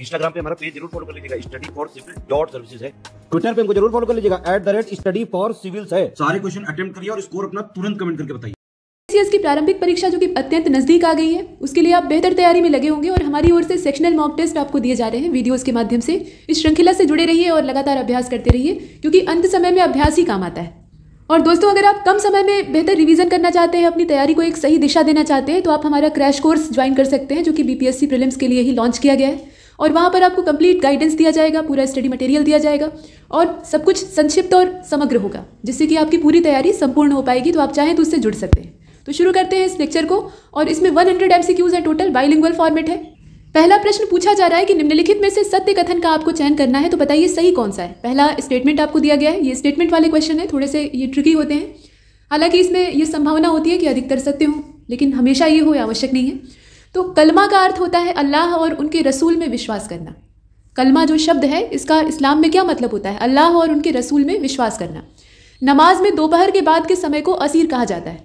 Instagram पे हमारा page जरूर फॉलो कर लीजिएगा study for civil dot services है ट्विटर पे हमको जरूर फॉलो कर लीजिएगा at the rate study for civils है सारे क्वेश्चन अटेम्प्ट करिए और स्कोर अपना तुरंत कमेंट करके बताइए सीएस की प्रारंभिक परीक्षा जो कि अत्यंत नजदीक आ गई है उसके लिए आप बेहतर तैयारी में लगे होंगे और हमारी ओर से सेक्शनल मॉक टेस्ट आपको दिए जा रहे हैं वीडियोस के माध्यम से इस श्रृंखला से जुड़े रहिए और लगातार अभ्यास करते रहिए क्योंकि अंत समय में अभ्यास ही काम आता है और दोस्तों अगर आप कम समय में बेहतर रिवीजन करना चाहते हैं अपनी तैयारी को एक सही दिशा देना चाहते हैं तो आप हमारा क्रैश कोर्स ज्वाइन कर सकते हैं जो कि बीपीएससी प्रीलिम्स के लिए ही लॉन्च किया गया है और वहाँ पर आपको कंप्लीट गाइडेंस दिया जाएगा पूरा स्टडी मटेरियल दिया जाएगा और सब कुछ संक्षिप्त और समग्र होगा जिससे कि आपकी पूरी तैयारी संपूर्ण हो पाएगी तो आप चाहें तो उससे जुड़ सकते हैं तो शुरू करते हैं इस लेक्चर को और इसमें वन हंड्रेड एम है टोटल बाइलिंगुअल फॉर्मेट है पहला प्रश्न पूछा जा रहा है कि निम्नलिखित में से सत्य कथन का आपको चयन करना है तो बताइए सही कौन सा है पहला स्टेटमेंट आपको दिया गया है ये स्टेटमेंट वाले क्वेश्चन है थोड़े से ये ट्रिकी होते हैं हालांकि इसमें ये संभावना होती है कि अधिकतर सत्य हों लेकिन हमेशा ये हो आवश्यक नहीं है तो कलमा का अर्थ होता है अल्लाह और उनके रसूल में विश्वास करना कलमा जो शब्द है इसका इस्लाम में क्या मतलब होता है अल्लाह और उनके रसूल में विश्वास करना नमाज में दोपहर के बाद के समय को असीर कहा जाता है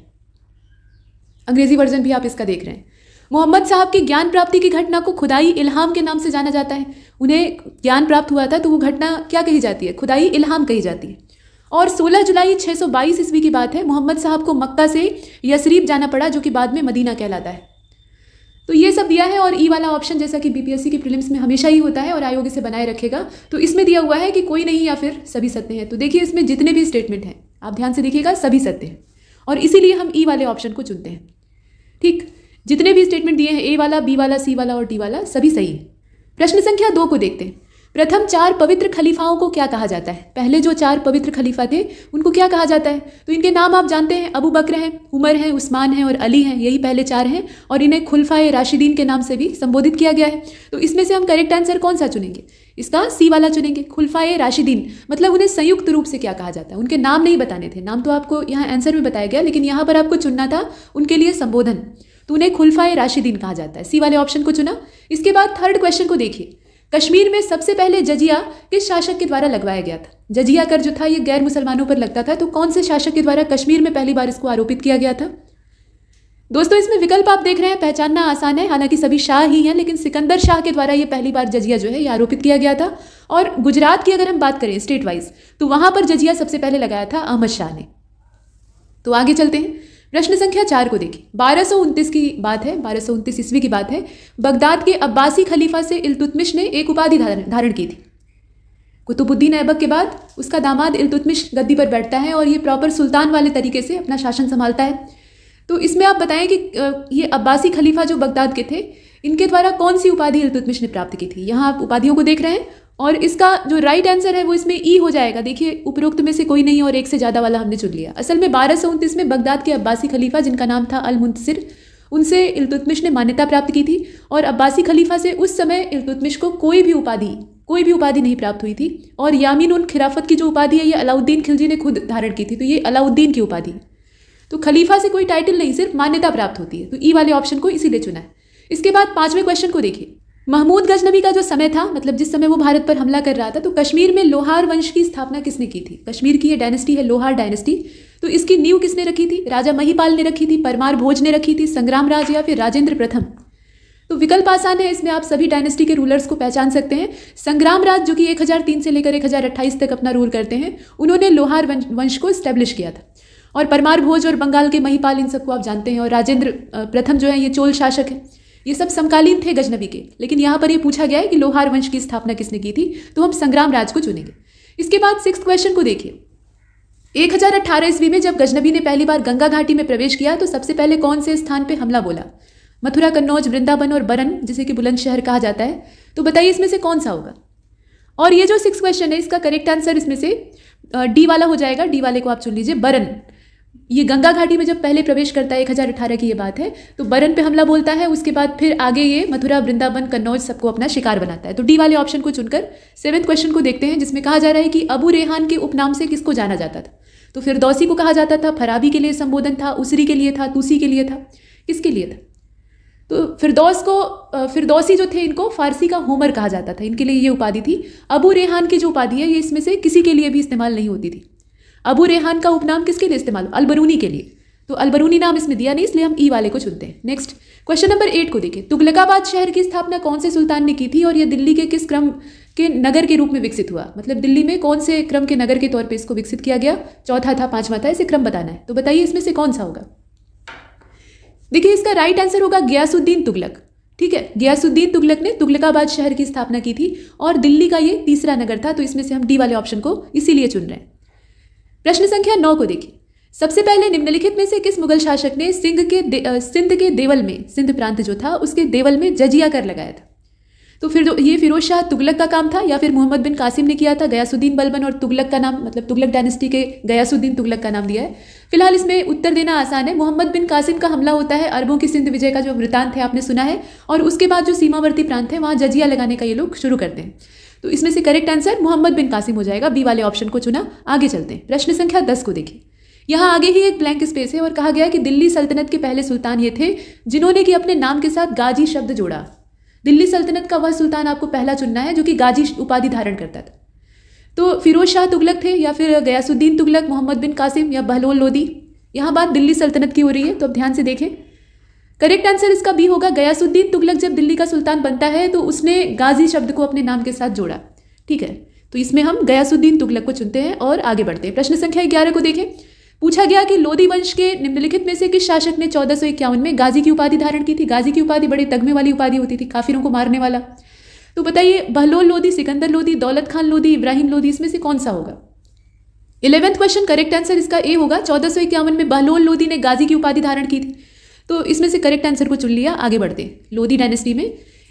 अंग्रेज़ी वर्जन भी आप इसका देख रहे हैं मोहम्मद साहब की ज्ञान प्राप्ति की घटना को खुदाई इल्हाम के नाम से जाना जाता है उन्हें ज्ञान प्राप्त हुआ था तो वो घटना क्या कही जाती है खुदाई इल्हाम कही जाती है और 16 जुलाई 622 ईस्वी की बात है मोहम्मद साहब को मक्का से यसरीब जाना पड़ा जो कि बाद में मदीना कहलाता है तो ये सब दिया है और ई e वाला ऑप्शन जैसा कि बीपीएससी के प्रीलिम्स में हमेशा ही होता है और आयोग इसे बनाए रखेगा तो इसमें दिया हुआ है कि कोई नहीं या फिर सभी सत्य हैं तो देखिए इसमें जितने भी स्टेटमेंट हैं आप ध्यान से देखिएगा सभी सत्य हैं और इसीलिए हम ई e वाले ऑप्शन को चुनते हैं ठीक जितने भी स्टेटमेंट दिए हैं ए वाला बी वाला सी वाला और डी वाला सभी सही है प्रश्न संख्या दो को देखते हैं प्रथम चार पवित्र खलीफाओं को क्या कहा जाता है पहले जो चार पवित्र खलीफा थे उनको क्या कहा जाता है तो इनके नाम आप जानते हैं अबू बकर हैं उमर हैं उस्मान हैं और अली हैं यही पहले चार हैं और इन्हें खुलफाए राशिदीन के नाम से भी संबोधित किया गया है तो इसमें से हम करेक्ट आंसर कौन सा चुनेंगे इसका सी वाला चुनेंगे खुलफाए राशिदीन मतलब उन्हें संयुक्त रूप से क्या कहा जाता है उनके नाम नहीं बताने थे नाम तो आपको यहाँ आंसर में बताया गया लेकिन यहाँ पर आपको चुनना था उनके लिए संबोधन तो उन्हें खुलफाए राशिदीन कहा जाता है सी वाले ऑप्शन को चुना इसके बाद थर्ड क्वेश्चन को देखिए कश्मीर में सबसे पहले जजिया किस शासक के द्वारा लगवाया गया था जजिया कर जो था ये गैर मुसलमानों पर लगता था तो कौन से शासक के द्वारा कश्मीर में पहली बार इसको आरोपित किया गया था दोस्तों इसमें विकल्प आप देख रहे हैं पहचानना आसान है हालांकि सभी शाह ही हैं लेकिन सिकंदर शाह के द्वारा ये पहली बार जजिया जो है ये आरोपित किया गया था और गुजरात की अगर हम बात करें स्टेट वाइज तो वहां पर जजिया सबसे पहले लगाया था अहमद शाह ने तो आगे चलते हैं प्रश्न संख्या चार को देखिए बारह सौ उनतीस की बात है बारह सौ उनतीस ईस्वी की बात है बगदाद के अब्बासी खलीफा से इल्तुतमिश ने एक उपाधि धारण की थी कुतुबुद्दीन ऐबक के बाद उसका दामाद इल्तुतमिश गद्दी पर बैठता है और ये प्रॉपर सुल्तान वाले तरीके से अपना शासन संभालता है तो इसमें आप बताएं कि ये अब्बासी खलीफा जो बगदाद के थे इनके द्वारा कौन सी उपाधि इल्तुतमिश ने प्राप्त की थी यहाँ आप उपाधियों को देख रहे हैं और इसका जो राइट आंसर है वो इसमें ई e हो जाएगा देखिए उपरोक्त में से कोई नहीं और एक से ज़्यादा वाला हमने चुन लिया असल में बारह सौ उनतीस में बगदाद के अब्बासी खलीफा जिनका नाम था अल मुंतसर उनसे इल्तुतमिश ने मान्यता प्राप्त की थी और अब्बासी खलीफा से उस समय इल्तुतमिश को कोई भी उपाधि कोई भी उपाधि नहीं प्राप्त हुई थी और यामिन उन खिलाफत की जो उपाधि है ये अलाउद्दीन खिलजी ने खुद धारण की थी तो ये अलाउद्दीन की उपाधि तो खलीफा से कोई टाइटल नहीं सिर्फ मान्यता प्राप्त होती है तो ई e वाले ऑप्शन को इसीलिए चुना है इसके बाद पाँचवें क्वेश्चन को देखिए महमूद गजनबी का जो समय था मतलब जिस समय वो भारत पर हमला कर रहा था तो कश्मीर में लोहार वंश की स्थापना किसने की थी कश्मीर की ये डायनेस्टी है लोहार डायनेस्टी तो इसकी नींव किसने रखी थी राजा महीपाल ने रखी थी परमार भोज ने रखी थी संग्राम राज या फिर राजेंद्र प्रथम तो विकल्प आसान है इसमें आप सभी डायनेस्टी के रूलर्स को पहचान सकते हैं संग्राम राज जो कि एक से लेकर एक तक अपना रूल करते हैं उन्होंने लोहार वंश को स्टैब्लिश किया था और परमार भोज और बंगाल के महीपाल इन सबको आप जानते हैं और राजेंद्र प्रथम जो है ये चोल शासक है ये सब समकालीन थे गजनबी के लेकिन यहाँ पर ये पूछा गया है कि लोहार वंश की स्थापना किसने की थी तो हम संग्राम राज को चुनेंगे इसके बाद सिक्स क्वेश्चन को देखिए एक हजार अठारह ईस्वी में जब गजनबी ने पहली बार गंगा घाटी में प्रवेश किया तो सबसे पहले कौन से स्थान पर हमला बोला मथुरा कन्नौज वृंदावन और बरन जिसे कि बुलंदशहर कहा जाता है तो बताइए इसमें से कौन सा होगा और ये जो सिक्स क्वेश्चन है इसका करेक्ट आंसर इसमें से डी वाला हो जाएगा डी वाले को आप चुन लीजिए बरन ये गंगा घाटी में जब पहले प्रवेश करता है एक हज़ार अठारह की ये बात है तो बरन पे हमला बोलता है उसके बाद फिर आगे ये मथुरा वृंदावन कन्नौज सबको अपना शिकार बनाता है तो डी वाले ऑप्शन को चुनकर सेवन्थ क्वेश्चन को देखते हैं जिसमें कहा जा रहा है कि अबू रेहान के उपनाम से किसको जाना जाता था तो फिर दौसी को कहा जाता था फराबी के लिए संबोधन था उसरी के लिए था तुसी के लिए था किसके लिए था तो फिरदौस को फिरदौसी जो थे इनको फारसी का होमर कहा जाता था इनके लिए ये उपाधि थी अबू रेहान की जो उपाधि है ये इसमें से किसी के लिए भी इस्तेमाल नहीं होती थी अबू रेहान का उपनाम किसके लिए इस्तेमाल अलबरूनी के लिए तो अलबरूनी नाम इसमें दिया नहीं इसलिए हम ई वाले को चुनते हैं नेक्स्ट क्वेश्चन नंबर एट को देखिए तुगलकाबाद शहर की स्थापना कौन से सुल्तान ने की थी और यह दिल्ली के किस क्रम के नगर के रूप में विकसित हुआ मतलब दिल्ली में कौन से क्रम के नगर के तौर पर इसको विकसित किया गया चौथा था पांचवा था इसे क्रम बताना है तो बताइए इसमें से कौन सा होगा देखिए इसका राइट आंसर होगा ग्यासुद्दीन तुगलक ठीक है ग्यासुद्दीन तुगलक ने तुगलकाबाद शहर की स्थापना की थी और दिल्ली का ये तीसरा नगर था तो इसमें से हम डी वाले ऑप्शन को इसीलिए चुन रहे हैं प्रश्न संख्या नौ को देखिए सबसे पहले निम्नलिखित में से किस मुगल शासक ने सिंध के सिंध के देवल में सिंध प्रांत जो था उसके देवल में जजिया कर लगाया था तो फिर जो ये फिरोज शाह तुगलक का काम था या फिर मोहम्मद बिन कासिम ने किया था गयासुद्दीन बलबन और तुगलक का नाम मतलब तुगलक डायनेस्टी के गयासुद्दीन तुगलक का नाम दिया है फिलहाल इसमें उत्तर देना आसान है मोहम्मद बिन कासिम का हमला होता है अरबों की सिंध विजय का जो वृतांत है आपने सुना है और उसके बाद जो सीमावर्ती प्रांत है वहाँ जजिया लगाने का ये लोग शुरू करते हैं तो इसमें से करेक्ट आंसर मोहम्मद बिन कासिम हो जाएगा बी वाले ऑप्शन को चुना आगे चलते हैं प्रश्न संख्या दस को देखिए यहाँ आगे ही एक ब्लैंक स्पेस है और कहा गया कि दिल्ली सल्तनत के पहले सुल्तान ये थे जिन्होंने कि अपने नाम के साथ गाजी शब्द जोड़ा दिल्ली सल्तनत का वह सुल्तान आपको पहला चुनना है जो कि गाजी उपाधि धारण करता था तो फिरोज शाह तुगलक थे या फिर गयासुद्दीन तुगलक मोहम्मद बिन कासिम या बहलोल लोदी यहाँ बात दिल्ली सल्तनत की हो रही है तो अब ध्यान से देखें करेक्ट आंसर इसका बी होगा गयासुद्दीन तुगलक जब दिल्ली का सुल्तान बनता है तो उसने गाजी शब्द को अपने नाम के साथ जोड़ा ठीक है तो इसमें हम गयासुद्दीन तुगलक को चुनते हैं और आगे बढ़ते हैं प्रश्न संख्या ग्यारह को देखें पूछा गया कि लोधी वंश के निम्नलिखित में से किस शासक ने चौदह में गाजी की उपाधि धारण की थी गाजी की उपाधि बड़े तगमे वाली उपाधि होती थी काफिरों को मारने वाला तो बताइए बहलोल लोधी सिकंदर लोधी दौलत खान लोधी इब्राहिम लोधी इसमें से कौन सा होगा इलेवेंथ क्वेश्चन करेक्ट आंसर इसका ए होगा चौदह में बहलोल लोधी ने गाजी की उपाधि धारण की थी तो इसमें से करेक्ट आंसर को चुन लिया आगे बढ़ते लोधी डायनेस्टी में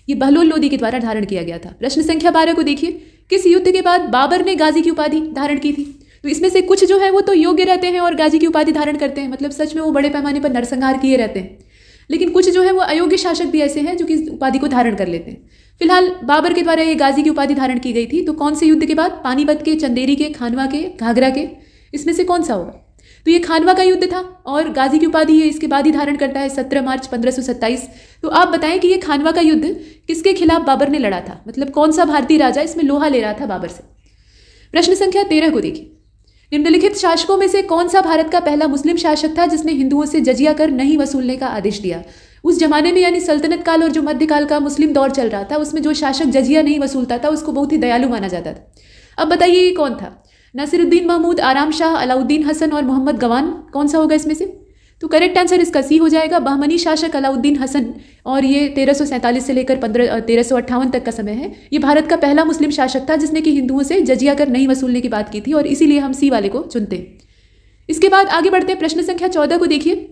ये बहलोल लोधी के द्वारा धारण किया गया था प्रश्न संख्या बारह को देखिए किस युद्ध के बाद बाबर ने गाजी की उपाधि धारण की थी तो इसमें से कुछ जो है वो तो योग्य रहते हैं और गाजी की उपाधि धारण करते हैं मतलब सच में वो बड़े पैमाने पर नरसंहार किए रहते हैं लेकिन कुछ जो है वो अयोग्य शासक भी ऐसे हैं जो कि इस उपाधि को धारण कर लेते हैं फिलहाल बाबर के द्वारा ये गाजी की उपाधि धारण की गई थी तो कौन से युद्ध के बाद पानीपत के चंदेरी के खानवा के घाघरा के इसमें से कौन सा होगा तो ये खानवा का युद्ध था और गाजी की उपाधि ये इसके बाद ही धारण करता है सत्रह मार्च पंद्रह तो आप बताएं कि ये खानवा का युद्ध किसके खिलाफ बाबर ने लड़ा था मतलब कौन सा भारतीय राजा इसमें लोहा ले रहा था बाबर से प्रश्न संख्या तेरह को देखिए निम्नलिखित शासकों में से कौन सा भारत का पहला मुस्लिम शासक था जिसने हिंदुओं से जजिया कर नहीं वसूलने का आदेश दिया उस जमाने में यानी सल्तनत काल और जो मध्यकाल का मुस्लिम दौर चल रहा था उसमें जो शासक जजिया नहीं वसूलता था उसको बहुत ही दयालु माना जाता था अब बताइए ये कौन था नसीरुद्दीन महमूद आराम शाह अलाउद्दीन हसन और मोहम्मद गवान कौन सा होगा इसमें से तो करेक्ट आंसर इसका सी हो जाएगा बहमनी शासक अलाउद्दीन हसन और ये तेरह से लेकर पंद्रह तेरह तक का समय है ये भारत का पहला मुस्लिम शासक था जिसने कि हिंदुओं से जजिया कर नहीं वसूलने की बात की थी और इसीलिए हम सी वाले को चुनते इसके बाद आगे बढ़ते हैं प्रश्न संख्या चौदह को देखिए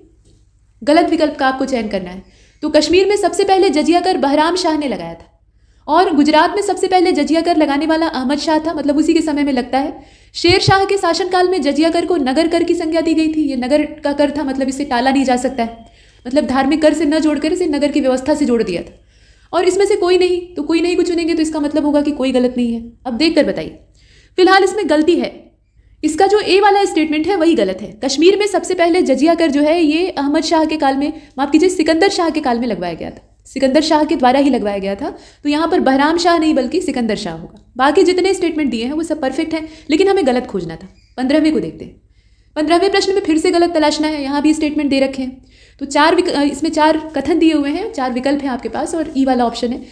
गलत विकल्प का आपको चयन करना है तो कश्मीर में सबसे पहले जजिया कर बहराम शाह ने लगाया था और गुजरात में सबसे पहले जजिया कर लगाने वाला अहमद शाह था मतलब उसी के समय में लगता है शेर शाह के शासनकाल में जजिया कर को नगर कर की संज्ञा दी गई थी ये नगर का कर था मतलब इसे टाला नहीं जा सकता है मतलब धार्मिक कर से न जोड़कर इसे नगर की व्यवस्था से जोड़ दिया था और इसमें से कोई नहीं तो कोई नहीं को चुनेंगे तो इसका मतलब होगा कि कोई गलत नहीं है अब देख कर बताइए फिलहाल इसमें गलती है इसका जो ए वाला स्टेटमेंट है वही गलत है कश्मीर में सबसे पहले जजिया कर जो है ये अहमद शाह के काल में माफ कीजिए सिकंदर शाह के काल में लगवाया गया था सिकंदर शाह के द्वारा ही लगवाया गया था तो यहाँ पर बहराम शाह नहीं बल्कि सिकंदर शाह होगा बाकी जितने स्टेटमेंट दिए हैं वो सब परफेक्ट हैं लेकिन हमें गलत खोजना था पंद्रहवें को देखते हैं पंद्रहवें प्रश्न में फिर से गलत तलाशना है यहाँ भी स्टेटमेंट दे रखे हैं तो चार इसमें चार कथन दिए हुए हैं चार विकल्प हैं आपके पास और ई वाला ऑप्शन है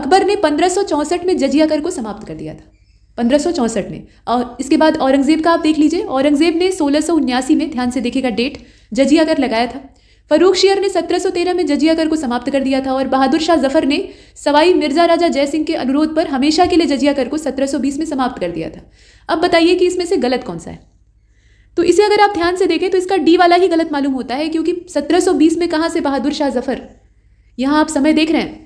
अकबर ने पंद्रह में जजिया कर को समाप्त कर दिया था पंद्रह में और इसके बाद औरंगज़ेब का आप देख लीजिए औरंगज़ेब ने सोलह में ध्यान से देखेगा डेट जजिया कर लगाया था फरूख शेयर ने 1713 में जजिया कर को समाप्त कर दिया था और बहादुर शाह जफर ने सवाई मिर्जा राजा जय सिंह के अनुरोध पर हमेशा के लिए जजिया कर को 1720 में समाप्त कर दिया था अब बताइए कि इसमें से गलत कौन सा है तो इसे अगर आप ध्यान से देखें तो इसका डी वाला ही गलत मालूम होता है क्योंकि 1720 में कहाँ से बहादुर शाह जफर यहाँ आप समय देख रहे हैं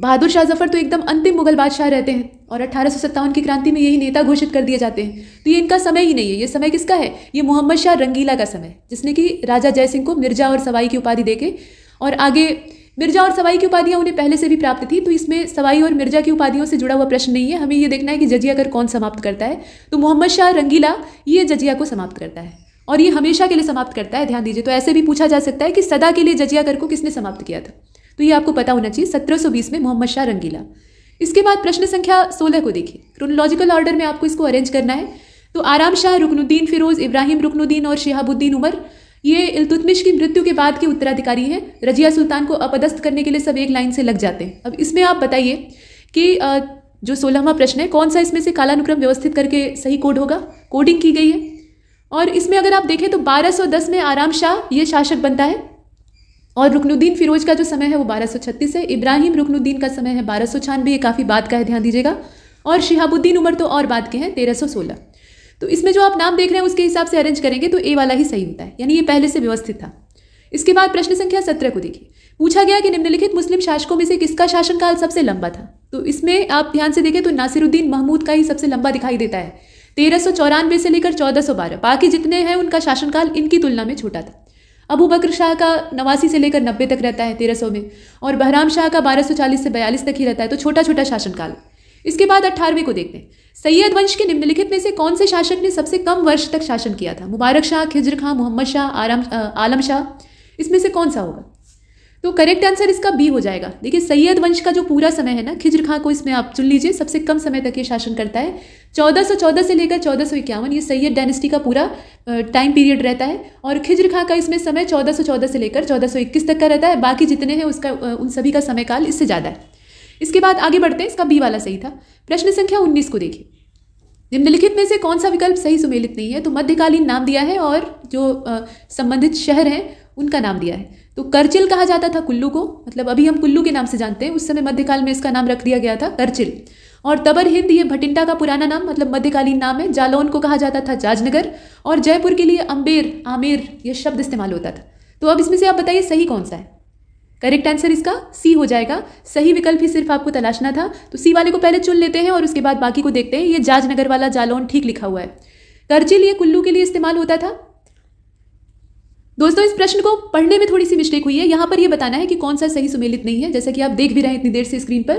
बहादुर शाह जफ़र तो एकदम अंतिम मुगल बादशाह रहते हैं और अठारह की क्रांति में यही नेता घोषित कर दिए जाते हैं तो ये इनका समय ही नहीं है ये समय किसका है ये मोहम्मद शाह रंगीला का समय जिसने कि राजा जयसिंह को मिर्जा और सवाई की उपाधि देके और आगे मिर्जा और सवाई की उपाधियाँ उन्हें पहले से भी प्राप्त थी तो इसमें सवाई और मिर्जा की उपाधियों से जुड़ा हुआ प्रश्न नहीं है हमें ये देखना है कि जजिया कर कौन समाप्त करता है तो मोहम्मद शाह रंगीला ये जजिया को समाप्त करता है और ये हमेशा के लिए समाप्त करता है ध्यान दीजिए तो ऐसे भी पूछा जा सकता है कि सदा के लिए जजिया कर को किसने समाप्त किया था तो ये आपको पता होना चाहिए सत्रह में मोहम्मद शाह रंगीला इसके बाद प्रश्न संख्या सोलह को देखिए क्रोनोलॉजिकल ऑर्डर में आपको इसको अरेंज करना है तो आराम शाह रुकनुद्दीन फिरोज इब्राहिम रुकनुद्दीन और शहाबुद्दीन उमर ये इल्तुतमिश की मृत्यु के बाद के उत्तराधिकारी हैं रजिया सुल्तान को अपदस्थ करने के लिए सब एक लाइन से लग जाते हैं अब इसमें आप बताइए कि जो सोलहवा प्रश्न है कौन सा इसमें से कालानुक्रम व्यवस्थित करके सही कोड होगा कोडिंग की गई है और इसमें अगर आप देखें तो 1210 में आराम शाह ये शासक बनता है और रुकनुद्दीन फिरोज का जो समय है वो बारह सौ छत्तीस है इब्राहिम रुकनुद्दीन का समय है बारह सौ छियानवे काफ़ी बात का है ध्यान दीजिएगा और शिहाबुद्दीन उमर तो और बात के हैं तेरह सौ सोलह तो इसमें जो आप नाम देख रहे हैं उसके हिसाब से अरेंज करेंगे तो ए वाला ही सही होता है यानी ये पहले से व्यवस्थित था इसके बाद प्रश्न संख्या सत्रह को देखिए पूछा गया कि निम्नलिखित मुस्लिम शासकों में से किसका शासनकाल सबसे लंबा था तो इसमें आप ध्यान से देखें तो नासिरुद्दीन महमूद का ही सबसे लंबा दिखाई देता है तेरह से लेकर चौदह बाकी जितने हैं उनका शासनकाल इनकी तुलना में छोटा था अबू बकर शाह का नवासी से लेकर नब्बे तक रहता है तेरह सौ में और बहराम शाह का बारह सौ चालीस से बयालीस तक ही रहता है तो छोटा छोटा शासनकाल इसके बाद अट्ठारहवें को देखते हैं सैयद वंश के निम्नलिखित में से कौन से शासक ने सबसे कम वर्ष तक शासन किया था मुबारक शाह खिजर खां मोहम्मद शाह आराम आलम शाह इसमें से कौन सा होगा तो करेक्ट आंसर इसका बी हो जाएगा देखिए सैयद वंश का जो पूरा समय है ना खिजर खां को इसमें आप चुन लीजिए सबसे कम समय तक ये शासन करता है चौदह सौ चौदह से लेकर चौदह सौ इक्यावन ये सैयद डायनेस्टी का पूरा टाइम पीरियड रहता है और खिजर खां का इसमें समय चौदह सौ चौदह से लेकर चौदह सौ इक्कीस तक का रहता है बाकी जितने हैं उसका उन सभी का समय काल इससे ज़्यादा है इसके बाद आगे बढ़ते हैं इसका बी वाला सही था प्रश्न संख्या उन्नीस को देखिए निम्नलिखित में से कौन सा विकल्प सही सुमेलित नहीं है तो मध्यकालीन नाम दिया है और जो संबंधित शहर हैं उनका नाम दिया है तो करचिल कहा जाता था कुल्लू को मतलब अभी हम कुल्लू के नाम से जानते हैं उस समय मध्यकाल में इसका नाम रख दिया गया था करचिल और तबर हिंद ये भटिंडा का पुराना नाम मतलब मध्यकालीन नाम है जालौन को कहा जाता था जाजनगर और जयपुर के लिए अम्बेर आमेर यह शब्द इस्तेमाल होता था तो अब इसमें से आप बताइए सही कौन सा है करेक्ट आंसर इसका सी हो जाएगा सही विकल्प ही सिर्फ आपको तलाशना था तो सी वाले को पहले चुन लेते हैं और उसके बाद बाकी को देखते हैं ये जाजनगर वाला जालौन ठीक लिखा हुआ है करचिल ये कुल्लू के लिए इस्तेमाल होता था दोस्तों इस प्रश्न को पढ़ने में थोड़ी सी मिस्टेक हुई है यहां पर यह बताना है कि कौन सा सही सुमेलित नहीं है जैसा कि आप देख भी रहे हैं इतनी देर से स्क्रीन पर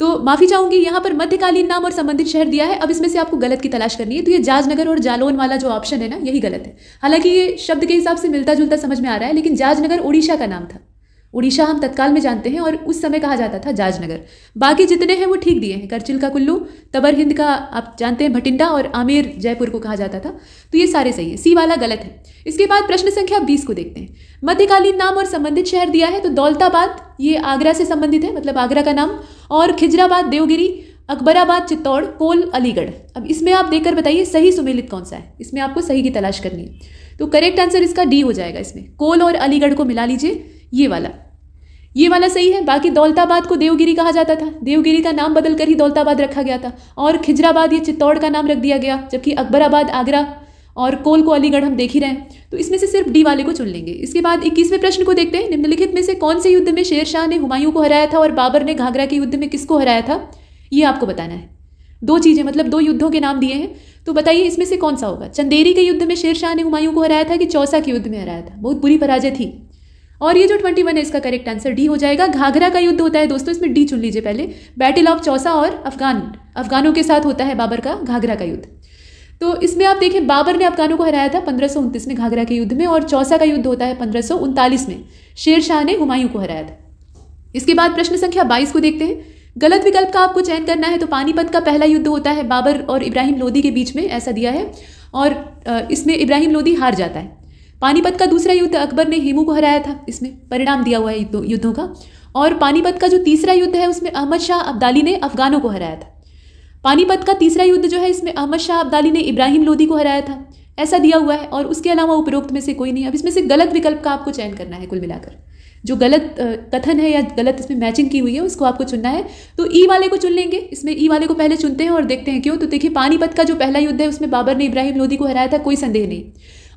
तो माफी चाहूंगी यहां पर मध्यकालीन नाम और संबंधित शहर दिया है अब इसमें से आपको गलत की तलाश करनी है तो ये जाजनगर और जालोन वाला जो ऑप्शन है ना यही गलत है हालांकि ये शब्द के हिसाब से मिलता जुलता समझ में आ रहा है लेकिन जाजनगर ओडिशा का नाम था उड़ीसा हम तत्काल में जानते हैं और उस समय कहा जाता था जाजनगर बाकी जितने हैं वो ठीक दिए हैं करचिल का कुल्लू तबर हिंद का आप जानते हैं भटिंडा और आमेर जयपुर को कहा जाता था तो ये सारे सही है सी वाला गलत है इसके बाद प्रश्न संख्या बीस को देखते हैं मध्यकालीन नाम और संबंधित शहर दिया है तो दौलताबाद ये आगरा से संबंधित है मतलब आगरा का नाम और खिजराबाद देवगिरी अकबराबाद चित्तौड़ कोल अलीगढ़ अब इसमें आप देखकर बताइए सही सुमेलित कौन सा है इसमें आपको सही की तलाश करनी है तो करेक्ट आंसर इसका डी हो जाएगा इसमें कोल और अलीगढ़ को मिला लीजिए ये वाला ये वाला सही है बाकी दौलताबाद को देवगिरी कहा जाता था देवगिरी का नाम बदलकर ही दौलताबाद रखा गया था और खिजराबाद ये चित्तौड़ का नाम रख दिया गया जबकि अकबराबाद आगरा और कोल को अलीगढ़ हम देख ही रहे हैं तो इसमें से सिर्फ डी वाले को चुन लेंगे इसके बाद इक्कीसवें प्रश्न को देखते हैं निम्नलिखित में से कौन से युद्ध में शेर शाह ने हुमायूं को हराया था और बाबर ने घाघरा के युद्ध में किसको हराया था ये आपको बताना है दो चीज़ें मतलब दो युद्धों के नाम दिए हैं तो बताइए इसमें से कौन सा होगा चंदेरी के युद्ध में शेर शाह ने हुमायूं को हराया था कि चौसा के युद्ध में हराया था बहुत बुरी पराजय थी और ये जो ट्वेंटी वन है इसका करेक्ट आंसर डी हो जाएगा घाघरा का युद्ध होता है दोस्तों इसमें डी चुन लीजिए पहले बैटल ऑफ चौसा और अफगान अफगानों के साथ होता है बाबर का घाघरा का युद्ध तो इसमें आप देखें बाबर ने अफगानों को हराया था पंद्रह में घाघरा के युद्ध में और चौसा का युद्ध होता है पंद्रह में शेर शाह ने हुमायूं को हराया था इसके बाद प्रश्न संख्या बाईस को देखते हैं गलत विकल्प का आपको चयन करना है तो पानीपत का पहला युद्ध होता है बाबर और इब्राहिम लोदी के बीच में ऐसा दिया है और इसमें इब्राहिम लोदी हार जाता है पानीपत का दूसरा युद्ध अकबर ने हेमू को हराया था इसमें परिणाम दिया हुआ है युद्धों का और पानीपत का जो तीसरा युद्ध है उसमें अहमद शाह अब्दाली ने अफगानों को हराया था पानीपत का तीसरा युद्ध जो है इसमें अहमद शाह अब्दाली ने इब्राहिम लोदी को हराया था ऐसा दिया हुआ है और उसके अलावा उपरोक्त में से कोई नहीं अब इसमें से गलत विकल्प का आपको चयन करना है कुल मिलाकर जो गलत कथन है या गलत इसमें मैचिंग की हुई है उसको आपको चुनना है तो ई वाले को चुन लेंगे इसमें ई वाले को पहले चुनते हैं और देखते हैं क्यों तो देखिए पानीपत का जो पहला युद्ध है उसमें बाबर ने इब्राहिम लोदी को हराया था कोई संदेह नहीं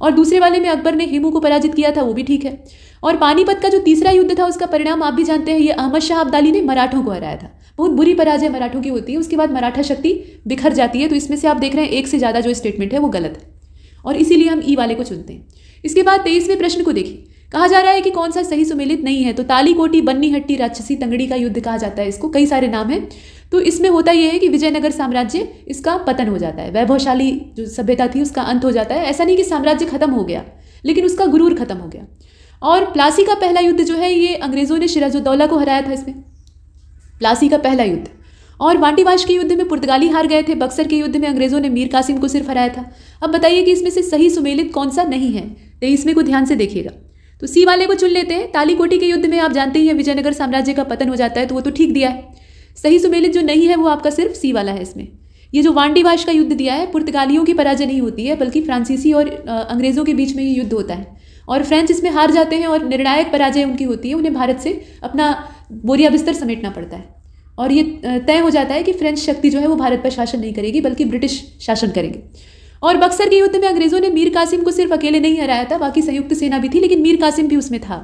और दूसरे वाले में अकबर ने हेमू को पराजित किया था वो भी ठीक है और पानीपत का जो तीसरा युद्ध था उसका परिणाम आप भी जानते हैं ये अहमद शाह अब्दाली ने मराठों को हराया था बहुत बुरी पराजय मराठों की होती है उसके बाद मराठा शक्ति बिखर जाती है तो इसमें से आप देख रहे हैं एक से ज़्यादा जो स्टेटमेंट है वो गलत है और इसीलिए हम ई वाले को चुनते हैं इसके बाद तेईसवें प्रश्न को देखिए कहा जा रहा है कि कौन सा सही सुमेलित नहीं है तो ताली कोटी बन्नी हट्टी राक्षसी तंगड़ी का युद्ध कहा जाता है इसको कई सारे नाम है तो इसमें होता यह है कि विजयनगर साम्राज्य इसका पतन हो जाता है वैभवशाली जो सभ्यता थी उसका अंत हो जाता है ऐसा नहीं कि साम्राज्य खत्म हो गया लेकिन उसका गुरूर खत्म हो गया और प्लासी का पहला युद्ध जो है ये अंग्रेज़ों ने शिराजुद्दौला को हराया था इसमें प्लासी का पहला युद्ध और वांटीवाश के युद्ध में पुर्तगाली हार गए थे बक्सर के युद्ध में अंग्रेज़ों ने मीर कासिम को सिर्फ हराया था अब बताइए कि इसमें से सही सुमेलित कौन सा नहीं है तेईसवें तो को ध्यान से देखिएगा तो सी वाले को चुन लेते हैं तालीकोटी के युद्ध में आप जानते ही हैं विजयनगर साम्राज्य का पतन हो जाता है तो वो तो ठीक दिया है सही सुमेलित जो नहीं है वो आपका सिर्फ सी वाला है इसमें ये जो वांडीवाश का युद्ध दिया है पुर्तगालियों की पराजय नहीं होती है बल्कि फ्रांसीसी और अंग्रेज़ों के बीच में ये युद्ध होता है और फ्रेंच इसमें हार जाते हैं और निर्णायक पराजय उनकी होती है उन्हें भारत से अपना बोरिया बिस्तर समेटना पड़ता है और ये तय हो जाता है कि फ्रेंच शक्ति जो है वो भारत पर शासन नहीं करेगी बल्कि ब्रिटिश शासन करेंगे और बक्सर के युद्ध में अंग्रेज़ों ने मीर कासिम को सिर्फ अकेले नहीं हराया था बाकी संयुक्त सेना भी थी लेकिन मीर कासिम भी उसमें था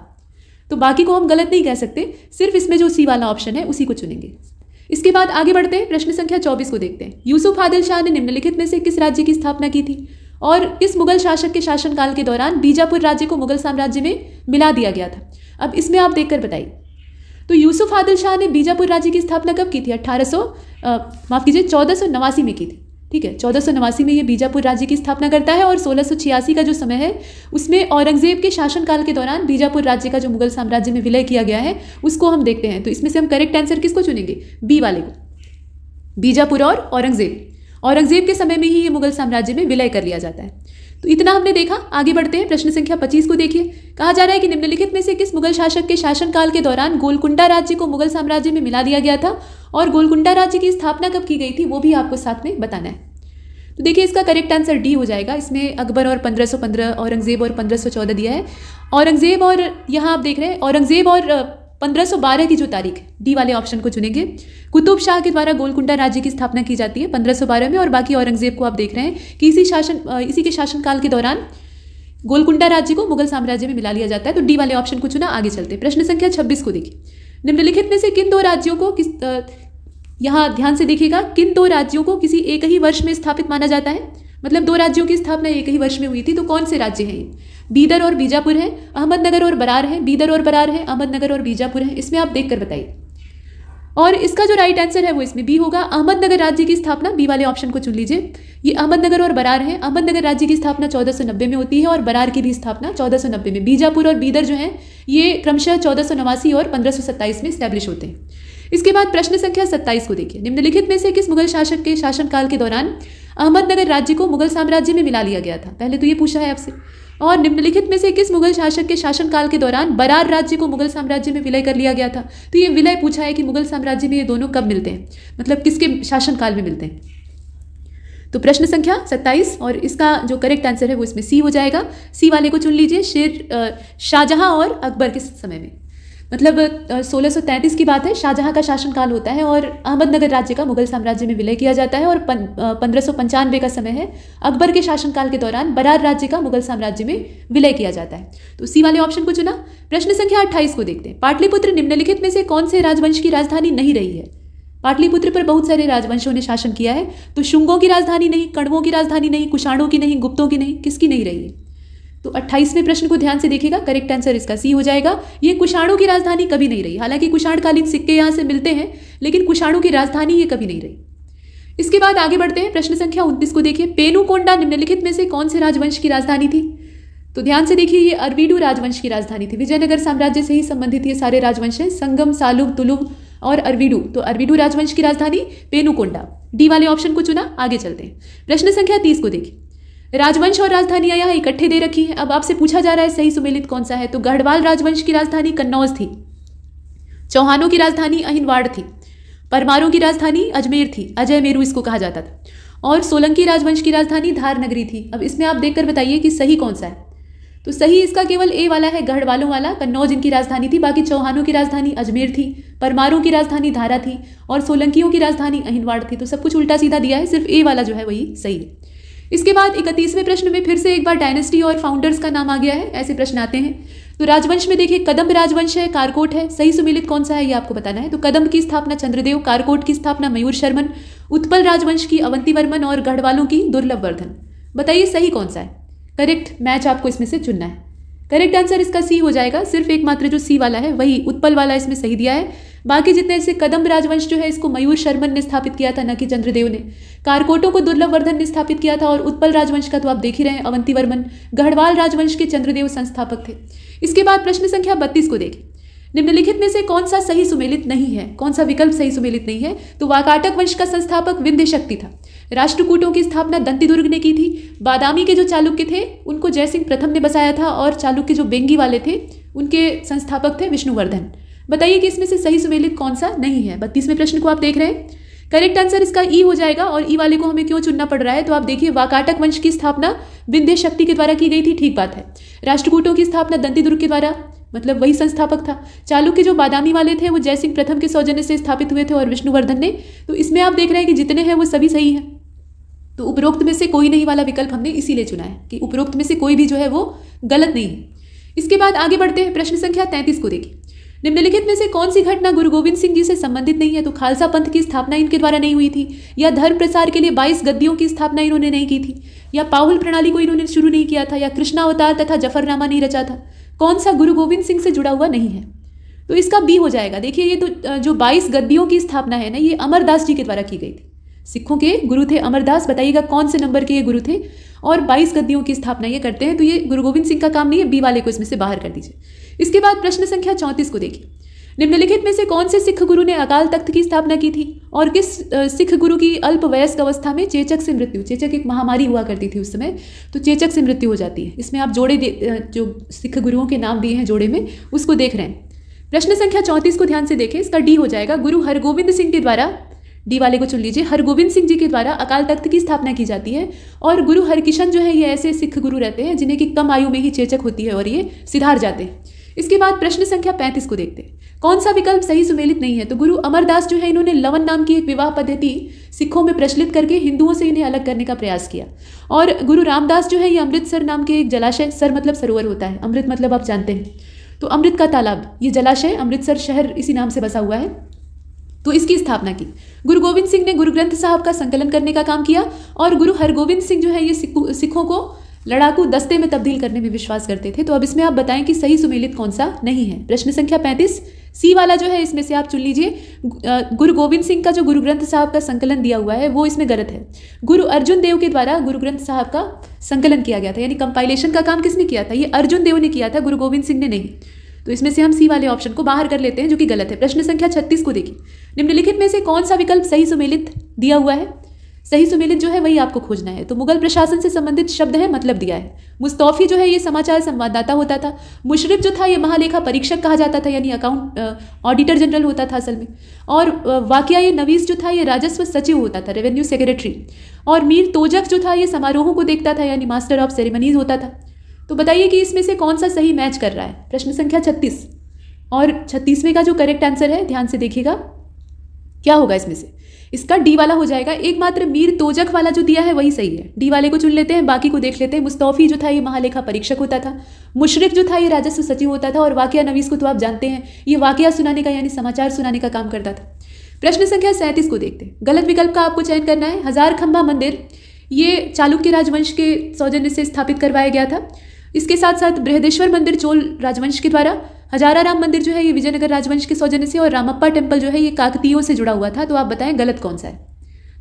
तो बाकी को हम गलत नहीं कह सकते सिर्फ इसमें जो सी वाला ऑप्शन है उसी को चुनेंगे इसके बाद आगे बढ़ते हैं प्रश्न संख्या चौबीस को देखते हैं यूसुफ आदिल शाह ने निम्नलिखित में से किस राज्य की स्थापना की थी और इस मुगल शासक के शासनकाल के दौरान बीजापुर राज्य को मुगल साम्राज्य में मिला दिया गया था अब इसमें आप देखकर बताइए तो यूसुफ आदिल शाह ने बीजापुर राज्य की स्थापना कब की थी अट्ठारह माफ कीजिए चौदह में की थी ठीक है चौदह सौ नवासी में ये बीजापुर राज्य की स्थापना करता है और सोलह सौ छियासी का जो समय है उसमें औरंगजेब के शासनकाल के दौरान बीजापुर राज्य का जो मुगल साम्राज्य में विलय किया गया है उसको हम देखते हैं तो इसमें से हम करेक्ट आंसर किसको चुनेंगे बी वाले को बीजापुर और औरंगजेब औरंगजेब के समय में ही ये मुगल साम्राज्य में विलय कर लिया जाता है तो इतना हमने देखा आगे बढ़ते हैं प्रश्न संख्या पच्चीस को देखिए कहा जा रहा है कि निम्नलिखित में से किस मुगल शासक के शासनकाल के दौरान गोलकुंडा राज्य को मुगल साम्राज्य में मिला दिया गया था और गोलकुंडा राज्य की स्थापना कब की गई थी वो भी आपको साथ में बताना है तो देखिए इसका करेक्ट आंसर डी हो जाएगा इसमें अकबर और 1515 औरंगज़ेब और 1514 दिया है औरंगज़ेब और यहाँ आप देख रहे हैं औरंगज़ेब और 1512 की जो तारीख है डी वाले ऑप्शन को चुनेंगे कुतुब शाह के द्वारा गोलकुंडा राज्य की स्थापना की जाती है 1512 में और बाकी औरंगजेब को आप देख रहे हैं कि इसी शासन इसी के शासनकाल के दौरान गोलकुंडा राज्य को मुगल साम्राज्य में मिला लिया जाता है तो डी वाले ऑप्शन को चुना आगे चलते प्रश्न संख्या छब्बीस को देखिए निम्नलिखित में से किन दो राज्यों को किस यहाँ ध्यान से देखिएगा किन दो राज्यों को किसी एक ही वर्ष में स्थापित माना जाता है मतलब दो राज्यों की स्थापना एक ही वर्ष में हुई थी तो कौन से राज्य हैं बीदर और बीजापुर है अहमदनगर और बरार है बीदर और बरार है अहमदनगर और बीजापुर है इसमें आप देख कर बताइए और इसका जो राइट आंसर है वो इसमें बी होगा अहमदनगर राज्य की स्थापना बी वाले ऑप्शन को चुन लीजिए ये अहमदनगर और बरार है अहमदनगर राज्य की स्थापना चौदह सौ नब्बे में होती है और बरार की भी स्थापना चौदह सौ नब्बे में बीजापुर और बीदर जो है ये क्रमशः चौदह सौ नवासी और पंद्रह सौ सत्ताईस में स्टैब्लिश होते हैं इसके बाद प्रश्न संख्या सत्ताईस को देखिए निम्नलिखित में से किस मुगल शासक के शासनकाल के दौरान अहमदनगर राज्य को मुगल साम्राज्य में मिला लिया गया था पहले तो ये पूछा है आपसे और निम्नलिखित में से किस मुगल शासक के शासनकाल के दौरान बरार राज्य को मुगल साम्राज्य में विलय कर लिया गया था तो ये विलय पूछा है कि मुगल साम्राज्य में ये दोनों कब मिलते हैं मतलब किसके शासनकाल में मिलते हैं तो प्रश्न संख्या 27 और इसका जो करेक्ट आंसर है वो इसमें सी हो जाएगा सी वाले को चुन लीजिए शेर शाहजहां और अकबर के समय में मतलब 1633 की बात है शाहजहाँ का शासनकाल होता है और अहमदनगर राज्य का मुगल साम्राज्य में विलय किया जाता है और पंद्रह का समय है अकबर के शासनकाल के दौरान बरार राज्य का मुगल साम्राज्य में विलय किया जाता है तो सी वाले ऑप्शन को चुना प्रश्न संख्या अट्ठाईस को देखते हैं पाटलिपुत्र निम्नलिखित में से कौन से राजवंश की राजधानी नहीं रही है पाटलिपुत्र पर बहुत सारे राजवंशों ने शासन किया है तो शुंगों की राजधानी नहीं कणवों की राजधानी नहीं कुषाणों की नहीं गुप्तों की नहीं किसकी नहीं रही है तो अट्ठाईसवें प्रश्न को ध्यान से देखिएगा करेक्ट आंसर इसका सी हो जाएगा ये कुषाणों की राजधानी कभी नहीं रही हालांकि कुषाणकालीन सिक्के यहाँ से मिलते हैं लेकिन कुषाणों की राजधानी ये कभी नहीं रही इसके बाद आगे बढ़ते हैं प्रश्न संख्या उनतीस को देखिए पेनुकोंडा निम्नलिखित में से कौन से राजवंश की राजधानी थी तो ध्यान से देखिए ये अरविडू राजवंश की राजधानी थी विजयनगर साम्राज्य से ही संबंधित ये सारे राजवंश हैं संगम सालुम तुलुम और अरविडू तो अरविडू राजवंश की राजधानी पेनुकोंडा डी वाले ऑप्शन को चुना आगे चलते हैं प्रश्न संख्या तीस को देखिए राजवंश और राजधानियां यहाँ इकट्ठे दे रखी है अब आपसे पूछा जा रहा है सही सुमेलित कौन सा है तो गढ़वाल राजवंश की राजधानी कन्नौज थी चौहानों की राजधानी अहिनवाड़ थी परमारों की राजधानी अजमेर थी अजय मेरू इसको कहा जाता था और सोलंकी राजवंश की राजधानी धार नगरी थी अब इसमें आप देखकर बताइए कि सही कौन सा है तो सही इसका केवल ए वाला है गढ़वालों वाला कन्नौज इनकी राजधानी थी बाकी चौहानों की राजधानी अजमेर थी परमारों की राजधानी धारा थी और सोलंकियों की राजधानी अहिनवाड़ थी तो सब कुछ उल्टा सीधा दिया है सिर्फ ए वाला जो है वही सही है इसके बाद इकतीसवें प्रश्न में फिर से एक बार डायनेस्टी और फाउंडर्स का नाम आ गया है ऐसे प्रश्न आते हैं तो राजवंश में देखिए कदम राजवंश है कारकोट है सही सुमिलित कौन सा है ये आपको बताना है तो कदम की स्थापना चंद्रदेव कारकोट की स्थापना मयूर शर्मन उत्पल राजवंश की अवंती वर्मन और गढ़वालों की दुर्लभ वर्धन बताइए सही कौन सा है करेक्ट मैच आपको इसमें से चुनना है करेक्ट आंसर इसका सी हो जाएगा सिर्फ एकमात्र जो सी वाला है वही उत्पल वाला इसमें सही दिया है बाकी जितने ऐसे कदम राजवंश जो है इसको मयूर शर्मन ने स्थापित किया था न कि चंद्रदेव ने कारकोटों को दुर्लभ वर्धन ने स्थापित किया था और उत्पल राजवंश का तो आप देख ही रहे हैं अवंती वर्मन गढ़वाल राजवंश के चंद्रदेव संस्थापक थे इसके बाद प्रश्न संख्या बत्तीस को देखें निम्नलिखित में से कौन सा सही सुमेलित नहीं है कौन सा विकल्प सही सुमेलित नहीं है तो वाकाटक वंश का संस्थापक विंध्य शक्ति था राष्ट्रकूटों की स्थापना दंती दुर्ग ने की थी बादामी के जो चालुक्य थे उनको जयसिंह प्रथम ने बसाया था और चालुक्य जो बेंगी वाले थे उनके संस्थापक थे विष्णुवर्धन बताइए कि इसमें से सही सुमेलित कौन सा नहीं है बत्तीसवें प्रश्न को आप देख रहे हैं करेक्ट आंसर इसका ई हो जाएगा और ई वाले को हमें क्यों चुनना पड़ रहा है तो आप देखिए वाकाटक वंश की स्थापना विंध्य शक्ति के द्वारा की गई थी ठीक बात है राष्ट्रकूटों की स्थापना दंती दुर्ग के द्वारा मतलब वही संस्थापक था के जो बादामी वाले थे वो जयसिंह प्रथम के सौजन्य से स्थापित हुए थे और विष्णुवर्धन ने तो इसमें आप देख रहे हैं कि जितने हैं वो सभी सही हैं तो उपरोक्त में से कोई नहीं वाला विकल्प हमने इसीलिए चुना है कि उपरोक्त में से कोई भी जो है वो गलत नहीं है इसके बाद आगे बढ़ते हैं प्रश्न संख्या तैंतीस को देखिए निम्नलिखित में से कौन सी घटना गुरु गोविंद सिंह जी से संबंधित नहीं है तो खालसा पंथ की स्थापना इनके द्वारा नहीं हुई थी या धर्म प्रसार के लिए बाईस गद्दियों की स्थापना इन्होंने नहीं की थी या पाहुल प्रणाली को इन्होंने शुरू नहीं किया था या कृष्णावतार तथा जफरनामा नहीं रचा था कौन सा गुरु गोविंद सिंह से जुड़ा हुआ नहीं है तो इसका बी हो जाएगा देखिए ये तो जो बाईस गद्दियों की स्थापना है ना ये अमरदास जी के द्वारा की गई थी सिखों के गुरु थे अमरदास बताइएगा कौन से नंबर के ये गुरु थे और 22 गद्दियों की स्थापना ये करते हैं तो ये गुरु गोविंद सिंह का काम नहीं है बी वाले को इसमें से बाहर कर दीजिए इसके बाद प्रश्न संख्या चौंतीस को देखिए निम्नलिखित में से कौन से सिख गुरु ने अकाल तख्त की स्थापना की थी और किस सिख गुरु की अल्प वयस्क अवस्था में चेचक से मृत्यु चेचक एक महामारी हुआ करती थी उस समय तो चेचक से मृत्यु हो जाती है इसमें आप जोड़े जो सिख गुरुओं के नाम दिए हैं जोड़े में उसको देख रहे हैं प्रश्न संख्या चौंतीस को ध्यान से देखें इसका डी हो जाएगा गुरु हरगोविंद सिंह के द्वारा डी वाले को चुन लीजिए हरगोविंद सिंह जी के द्वारा अकाल तख्त की स्थापना की जाती है और गुरु हरकिशन जो है ये ऐसे सिख गुरु रहते हैं जिन्हें की कम आयु में ही चेचक होती है और ये सिधार जाते हैं इसके बाद प्रश्न संख्या पैंतीस को देखते हैं कौन सा विकल्प सही सुमेलित नहीं है तो गुरु अमरदास जो है इन्होंने लवन नाम की एक विवाह पद्धति सिखों में प्रचलित करके हिंदुओं से इन्हें अलग करने का प्रयास किया और गुरु रामदास जो है ये अमृतसर नाम के एक जलाशय सर मतलब सरोवर होता है अमृत मतलब आप जानते हैं तो अमृत का तालाब ये जलाशय अमृतसर शहर इसी नाम से बसा हुआ है तो इसकी स्थापना की गुरु गोविंद सिंह ने गुरु ग्रंथ साहब का संकलन करने का काम किया और गुरु हरगोविंद सिंह जो है ये सिखों को लड़ाकू दस्ते में तब्दील करने में विश्वास करते थे तो अब इसमें आप बताएं कि सही सुमेलित कौन सा नहीं है प्रश्न संख्या पैंतीस सी वाला जो है इसमें से आप चुन लीजिए गुरु गोविंद सिंह का जो गुरु ग्रंथ साहब का संकलन दिया हुआ है वो इसमें गलत है गुरु अर्जुन देव के द्वारा गुरु ग्रंथ साहब का संकलन किया गया था यानी कंपाइलेशन का काम किसने किया था ये अर्जुन देव ने किया था गुरु गोविंद सिंह ने नहीं तो इसमें से हम सी वाले ऑप्शन को बाहर कर लेते हैं जो कि गलत है प्रश्न संख्या छत्तीस को देखिए निम्नलिखित में से कौन सा विकल्प सही सुमेलित दिया हुआ है सही सुमेलित जो है वही आपको खोजना है तो मुगल प्रशासन से संबंधित शब्द है मतलब दिया है मुस्तौफी जो है ये समाचार संवाददाता होता था मुशरफ जो था ये महालेखा परीक्षक कहा जाता था यानी अकाउंट ऑडिटर जनरल होता था असल में और वाकया ये नवीस जो था ये राजस्व सचिव होता था रेवेन्यू सेक्रेटरी और मीर तोजक जो था ये समारोहों को देखता था यानी मास्टर ऑफ सेरेमनीज होता था तो बताइए कि इसमें से कौन सा सही मैच कर रहा है प्रश्न संख्या छत्तीस और छत्तीसवें का जो करेक्ट आंसर है ध्यान से देखिएगा क्या होगा इसमें से इसका डी वाला हो जाएगा एकमात्र मीर तोजक वाला जो दिया है वही सही है डी वाले को चुन लेते हैं बाकी को देख लेते हैं मुस्तौफी जो था ये महालेखा परीक्षक होता था मुशरिक जो था ये राजस्व सचिव होता था और वाकया नवीस को तो आप जानते हैं ये वाकया सुनाने का यानी समाचार सुनाने का काम करता था प्रश्न संख्या सैंतीस को देखते हैं गलत विकल्प का आपको चयन करना है हजार खंबा मंदिर ये चालुक्य राजवंश के सौजन्य से स्थापित करवाया गया था इसके साथ साथ बृहदेश्वर मंदिर चोल राजवंश के द्वारा हजारा राम मंदिर जो है ये विजयनगर राजवंश के सौजन्य से और रामप्पा टेम्पल जो है ये काकतियों से जुड़ा हुआ था तो आप बताएं गलत कौन सा है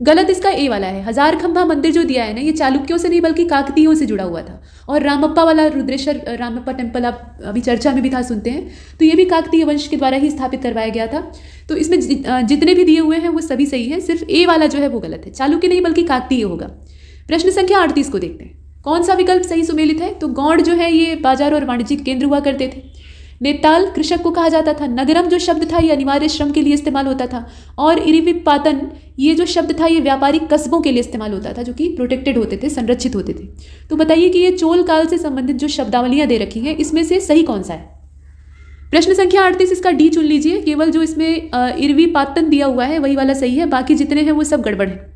गलत इसका ए वाला है हजार खंभा मंदिर जो दिया है ना ये चालुक्यों से नहीं बल्कि काकतियों से जुड़ा हुआ था और रामप्पा वाला रुद्रेश्वर रामप्पा टेम्पल आप अभी चर्चा में भी था सुनते हैं तो ये भी काकतीय वंश के द्वारा ही स्थापित करवाया गया था तो इसमें जितने भी दिए हुए हैं वो सभी सही है सिर्फ ए वाला जो है वो गलत है चालुक्य नहीं बल्कि काकतीय होगा प्रश्न संख्या अड़तीस को देखते हैं कौन सा विकल्प सही सुमेलित है तो गौड़ जो है ये बाजार और वाणिज्यिक केंद्र हुआ करते थे नेताल कृषक को कहा जाता था नगरम जो शब्द था ये अनिवार्य श्रम के लिए इस्तेमाल होता था और इरिविपातन ये जो शब्द था ये व्यापारिक कस्बों के लिए इस्तेमाल होता था जो कि प्रोटेक्टेड होते थे संरक्षित होते थे तो बताइए कि ये चोल काल से संबंधित जो शब्दावलियाँ दे रखी हैं इसमें से सही कौन सा है प्रश्न संख्या अड़तीस इसका डी चुन लीजिए केवल जो इसमें इरवी पातन दिया हुआ है वही वाला सही है बाकी जितने हैं वो सब गड़बड़ है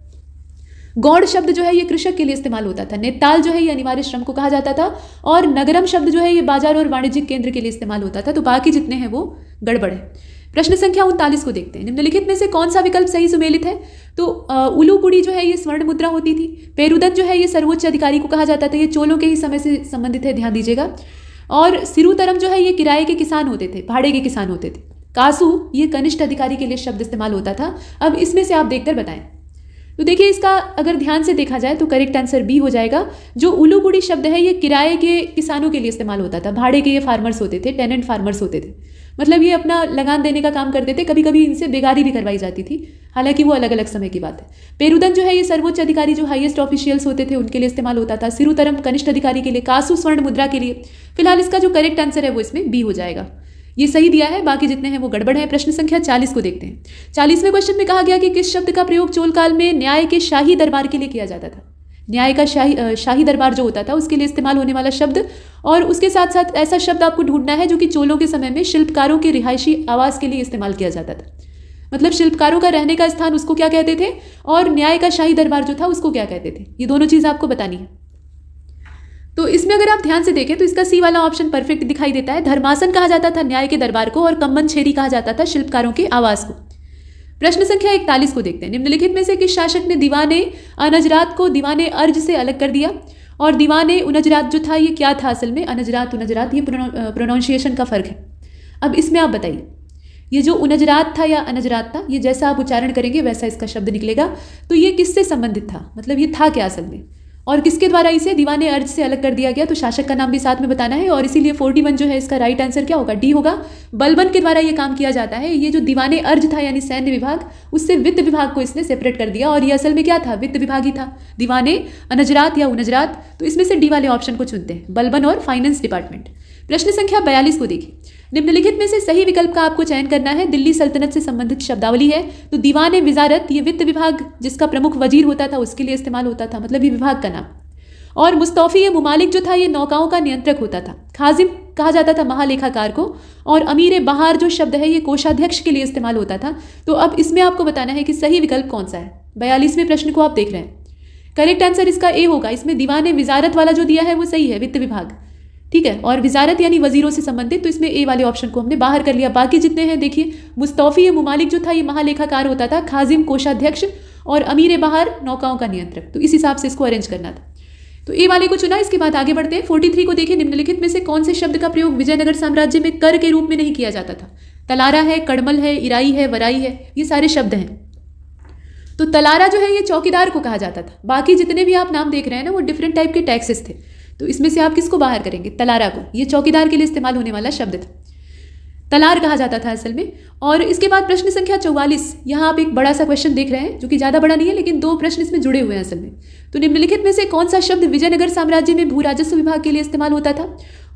गौड़ शब्द जो है ये कृषक के लिए इस्तेमाल होता था नेताल जो है ये अनिवार्य श्रम को कहा जाता था और नगरम शब्द जो है ये बाजार और वाणिज्यिक केंद्र के लिए इस्तेमाल होता था तो बाकी जितने हैं वो गड़बड़ है प्रश्न संख्या उनतालीस को देखते हैं निम्नलिखित में से कौन सा विकल्प सही सुमेलित है तो उलू कुड़ी जो है ये स्वर्ण मुद्रा होती थी पेरुदन जो है ये सर्वोच्च अधिकारी को कहा जाता था ये चोलों के ही समय से संबंधित है ध्यान दीजिएगा और सिरुतरम जो है ये किराए के किसान होते थे भाड़े के किसान होते थे कासू ये कनिष्ठ अधिकारी के लिए शब्द इस्तेमाल होता था अब इसमें से आप देखकर बताएं तो देखिए इसका अगर ध्यान से देखा जाए तो करेक्ट आंसर बी हो जाएगा जो उलूगुड़ी शब्द है ये किराए के किसानों के लिए इस्तेमाल होता था भाड़े के ये फार्मर्स होते थे टेनेंट फार्मर्स होते थे मतलब ये अपना लगान देने का काम करते थे कभी कभी इनसे बेगारी भी करवाई जाती थी हालांकि वो अलग अलग समय की बात है पेरुदन जो है ये सर्वोच्च अधिकारी जो हाईएस्ट ऑफिशियल्स होते थे उनके लिए इस्तेमाल होता था सिरुतरम कनिष्ठ अधिकारी के लिए कासु स्वर्ण मुद्रा के लिए फिलहाल इसका जो करेक्ट आंसर है वो इसमें बी हो जाएगा ये सही दिया है बाकी जितने हैं वो गड़बड़ है प्रश्न संख्या चालीस को देखते हैं चालीसवें क्वेश्चन में कहा गया कि किस शब्द का प्रयोग चोल काल में न्याय के शाही दरबार के लिए किया जाता था न्याय का शाही शाही दरबार जो होता था उसके लिए इस्तेमाल होने वाला शब्द और उसके साथ साथ ऐसा शब्द आपको ढूंढना है जो कि चोलों के समय में शिल्पकारों के रिहायशी आवास के लिए इस्तेमाल किया जाता था मतलब शिल्पकारों का रहने का स्थान उसको क्या कहते थे और न्याय का शाही दरबार जो था उसको क्या कहते थे ये दोनों चीज़ आपको बतानी है तो इसमें अगर आप ध्यान से देखें तो इसका सी वाला ऑप्शन परफेक्ट दिखाई देता है धर्मासन कहा जाता था न्याय के दरबार को और कम्बन छेरी कहा जाता था शिल्पकारों के आवास को प्रश्न संख्या इकतालीस को देखते हैं निम्नलिखित में से किस शासक ने दीवाने अनजरात को दीवाने अर्ज से अलग कर दिया और दीवाने उनजरात जो था ये क्या था असल में अनजरात उनजरात ये प्रोनाउंसिएशन का फ़र्क है अब इसमें आप बताइए ये जो उनजरात था या अनजरात था ये जैसा आप उच्चारण करेंगे वैसा इसका शब्द निकलेगा तो ये किससे संबंधित था मतलब ये था क्या असल में और किसके द्वारा इसे दीवाने अर्ज से अलग कर दिया गया तो शासक का नाम भी साथ में बताना है और इसीलिए फोर्टी वन जो है इसका राइट आंसर क्या होगा डी होगा बलबन के द्वारा ये काम किया जाता है ये जो दीवाने अर्ज था यानी सैन्य विभाग उससे वित्त विभाग को इसने सेपरेट कर दिया और ये असल में क्या था वित्त विभाग ही था दीवाने अनजरात या उनजरात तो इसमें से डी वाले ऑप्शन को चुनते हैं बलबन और फाइनेंस डिपार्टमेंट प्रश्न संख्या बयालीस को देखिए निम्नलिखित में से सही विकल्प का आपको चयन करना है दिल्ली सल्तनत से संबंधित शब्दावली है तो दीवान विजारत ये वित्त विभाग जिसका प्रमुख वजीर होता था उसके लिए इस्तेमाल होता था मतलब ये विभाग का नाम और ये मुमालिक जो था ये नौकाओं का नियंत्रक होता था खाजिम कहा जाता था महालेखाकार को और अमीर बहार जो शब्द है ये कोषाध्यक्ष के लिए इस्तेमाल होता था तो अब इसमें आपको बताना है कि सही विकल्प कौन सा है बयालीसवें प्रश्न को आप देख रहे हैं करेक्ट आंसर इसका ए होगा इसमें दीवान विजारत वाला जो दिया है वो सही है वित्त विभाग ठीक है और वजारत यानी वजीरों से संबंधित तो इसमें ए वाले ऑप्शन को हमने बाहर कर लिया बाकी जितने हैं देखिए मुस्तफ़ी ममालिक जो था ये महालेखाकार होता था खाजिम कोषाध्यक्ष और अमीर बाहर नौकाओं का नियंत्रक तो इस हिसाब से इसको अरेंज करना था तो ए वाले को चुना इसके बाद आगे बढ़ते हैं फोर्टी थ्री को देखिए निम्नलिखित में से कौन से शब्द का प्रयोग विजयनगर साम्राज्य में कर के रूप में नहीं किया जाता था तलारा है कड़मल है इराई है वराई है ये सारे शब्द हैं तो तलारा जो है ये चौकीदार को कहा जाता था बाकी जितने भी आप नाम देख रहे हैं ना वो डिफरेंट टाइप के टैक्सेस थे तो इसमें से आप किसको बाहर करेंगे तलारा को ये चौकीदार के लिए इस्तेमाल होने वाला शब्द था तलार कहा जाता था असल में और इसके बाद प्रश्न संख्या चौवालीस यहाँ आप एक बड़ा सा क्वेश्चन देख रहे हैं जो कि ज़्यादा बड़ा नहीं है लेकिन दो प्रश्न इसमें जुड़े हुए हैं असल में तो निम्नलिखित में से कौन सा शब्द विजयनगर साम्राज्य में भू राजस्व विभाग के लिए इस्तेमाल होता था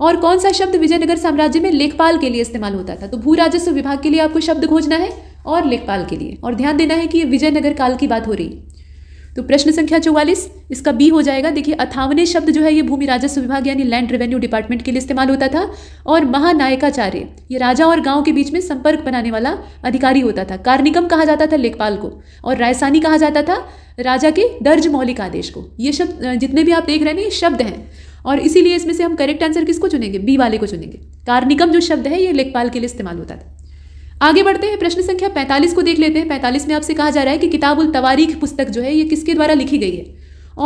और कौन सा शब्द विजयनगर साम्राज्य में लेखपाल के लिए इस्तेमाल होता था तो भू राजस्व विभाग के लिए आपको शब्द खोजना है और लेखपाल के लिए और ध्यान देना है कि ये विजयनगर काल की बात हो रही है तो प्रश्न संख्या चौवालीस इसका बी हो जाएगा देखिए अथावने शब्द जो है ये भूमि राजस्व विभाग यानी लैंड रेवेन्यू डिपार्टमेंट के लिए इस्तेमाल होता था और महानायकाचार्य ये राजा और गांव के बीच में संपर्क बनाने वाला अधिकारी होता था कार्निकम कहा जाता था लेखपाल को और रायसानी कहा जाता था राजा के दर्ज मौलिक आदेश को ये शब्द जितने भी आप देख रहे हैं ये शब्द हैं और इसीलिए इसमें से हम करेक्ट आंसर किसको चुनेंगे बी वाले को चुनेंगे कार्निकम जो शब्द है ये लेखपाल के लिए इस्तेमाल होता था आगे बढ़ते हैं प्रश्न संख्या 45 को देख लेते हैं 45 में आपसे कहा जा रहा है कि किताबुल तवारीख पुस्तक जो है ये किसके द्वारा लिखी गई है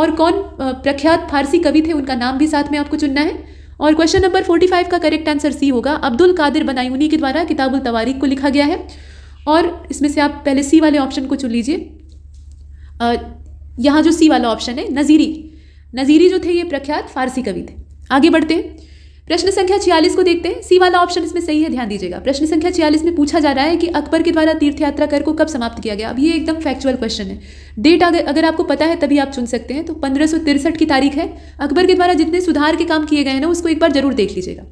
और कौन प्रख्यात फारसी कवि थे उनका नाम भी साथ में आपको चुनना है और क्वेश्चन नंबर 45 का करेक्ट आंसर सी होगा अब्दुल कादिर बनायूनी के द्वारा किताबुल तवारीख को लिखा गया है और इसमें से आप पहले सी वाले ऑप्शन को चुन लीजिए यहाँ जो सी वाला ऑप्शन है नज़ीरी नज़ीरी जो थे ये प्रख्यात फारसी कवि थे आगे बढ़ते हैं प्रश्न संख्या छियालीस को देखते हैं सी वाला ऑप्शन इसमें सही है ध्यान दीजिएगा प्रश्न संख्या छियालीस में पूछा जा रहा है कि अकबर के द्वारा तीर्थ यात्रा कर को कब समाप्त किया गया अब ये एकदम फैक्चुअल क्वेश्चन है डेट अगर अगर आपको पता है तभी आप चुन सकते हैं तो पंद्रह की तारीख है अकबर के द्वारा जितने सुधार के काम किए गए ना उसको एक बार जरूर देख लीजिएगा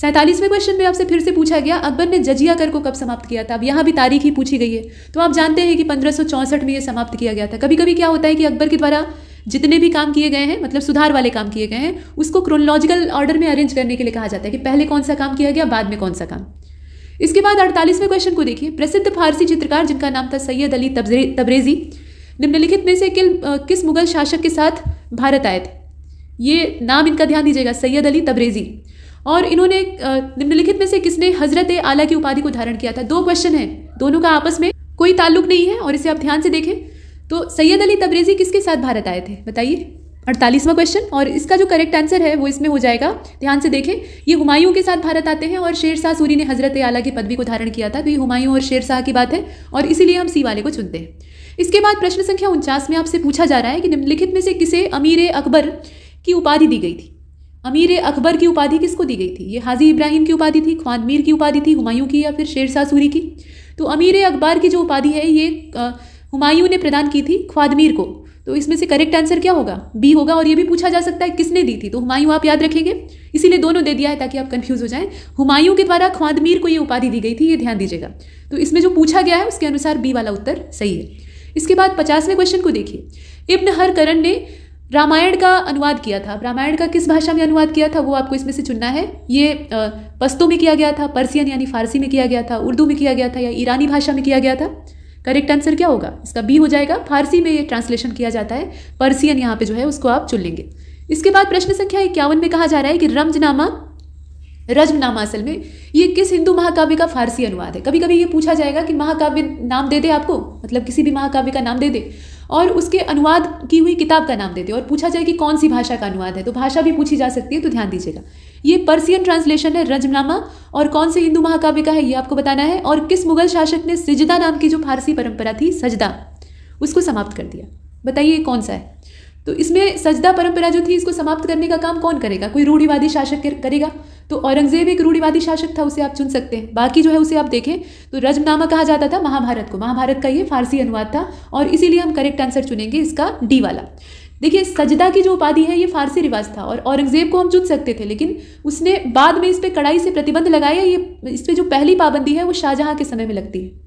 सैंतालीसवें क्वेश्चन में आपसे फिर से पूछा गया अकबर ने जजिया कर को कब समाप्त किया था अब यहाँ भी तारीख ही पूछी गई है तो आप जानते हैं कि पंद्रह में ये समाप्त किया गया था कभी कभी क्या होता है कि अकबर के द्वारा जितने भी काम किए गए हैं मतलब सुधार वाले काम किए गए हैं उसको क्रोनोलॉजिकल ऑर्डर में अरेंज करने के लिए कहा जाता है कि पहले कौन सा काम किया गया बाद में कौन सा काम इसके बाद अड़तालीसवें क्वेश्चन को देखिए प्रसिद्ध फारसी चित्रकार जिनका नाम था सैयद अली तबरेजी निम्नलिखित में से किल किस मुगल शासक के साथ भारत आए थे ये नाम इनका ध्यान दीजिएगा सैयद अली तबरेजी और इन्होंने निम्नलिखित में से किसने हजरत आला की उपाधि को धारण किया था दो क्वेश्चन है दोनों का आपस में कोई ताल्लुक नहीं है और इसे आप ध्यान से देखें तो सैयद अली तब्रेज़ी किसके साथ भारत आए थे बताइए अड़तालीसवां क्वेश्चन और इसका जो करेक्ट आंसर है वो इसमें हो जाएगा ध्यान से देखें ये हुमायूं के साथ भारत आते हैं और शेर शाह सूरी ने हजरत आला की पदवी को धारण किया था तो ये हुमायूं और शेर शाह की बात है और इसीलिए हम सी वाले को चुनते हैं इसके बाद प्रश्न संख्या उनचास में आपसे पूछा जा रहा है कि निम्नलिखित में से किसे अमीर अकबर की उपाधि दी गई थी अमीर अकबर की उपाधि किसको दी गई थी ये हाजी इब्राहिम की उपाधि थी ख्वान मीर की उपाधि थी हुमायूं की या फिर शेर शाह सूरी की तो अमीर अकबर की जो उपाधि है ये हुमायूं ने प्रदान की थी ख्वादमीर को तो इसमें से करेक्ट आंसर क्या होगा बी होगा और ये भी पूछा जा सकता है किसने दी थी तो हुमायूं आप याद रखेंगे इसीलिए दोनों दे दिया है ताकि आप कंफ्यूज हो जाएं हुमायूं के द्वारा ख्वादमीर को ये उपाधि दी गई थी ये ध्यान दीजिएगा तो इसमें जो पूछा गया है उसके अनुसार बी वाला उत्तर सही है इसके बाद पचासवें क्वेश्चन को देखिए इब्न हर करण ने रामायण का अनुवाद किया था रामायण का किस भाषा में अनुवाद किया था वो आपको इसमें से चुनना है ये पस्तों में किया गया था पर्सियन यानी फारसी में किया गया था उर्दू में किया गया था या ईरानी भाषा में किया गया था करेक्ट आंसर क्या होगा इसका बी हो जाएगा फारसी में ये ट्रांसलेशन किया जाता है पर्सियन यहाँ पे जो है उसको आप चुन लेंगे इसके बाद प्रश्न संख्या इक्यावन में कहा जा रहा है कि रमजनामा रजनामा असल में ये किस हिंदू महाकाव्य का फारसी अनुवाद है कभी कभी ये पूछा जाएगा कि महाकाव्य नाम दे दे आपको मतलब किसी भी महाकाव्य का नाम दे दे और उसके अनुवाद की हुई किताब का नाम दे दे और पूछा जाए कि कौन सी भाषा का अनुवाद है तो भाषा भी पूछी जा सकती है तो ध्यान दीजिएगा ये पर्सियन ट्रांसलेशन है रजनामा और कौन से हिंदू महाकाव्य का है ये आपको बताना है और किस मुगल शासक ने सिजदा नाम की जो फारसी परंपरा थी सजदा उसको समाप्त कर दिया बताइए कौन सा है तो इसमें सजदा परंपरा जो थी इसको समाप्त करने का काम कौन करेगा कोई रूढ़िवादी शासक करेगा तो औरंगजेब एक रूढ़िवादी शासक था उसे आप चुन सकते हैं बाकी जो है उसे आप देखें तो रजनामा कहा जाता था महाभारत को महाभारत का ये फारसी अनुवाद था और इसीलिए हम करेक्ट आंसर चुनेंगे इसका डी वाला देखिए सजदा की जो उपाधि है ये फारसी रिवाज था और औरंगजेब को हम चुन सकते थे लेकिन उसने बाद में इस पर कड़ाई से प्रतिबंध लगाया ये इस पर जो पहली पाबंदी है वो शाहजहाँ के समय में लगती है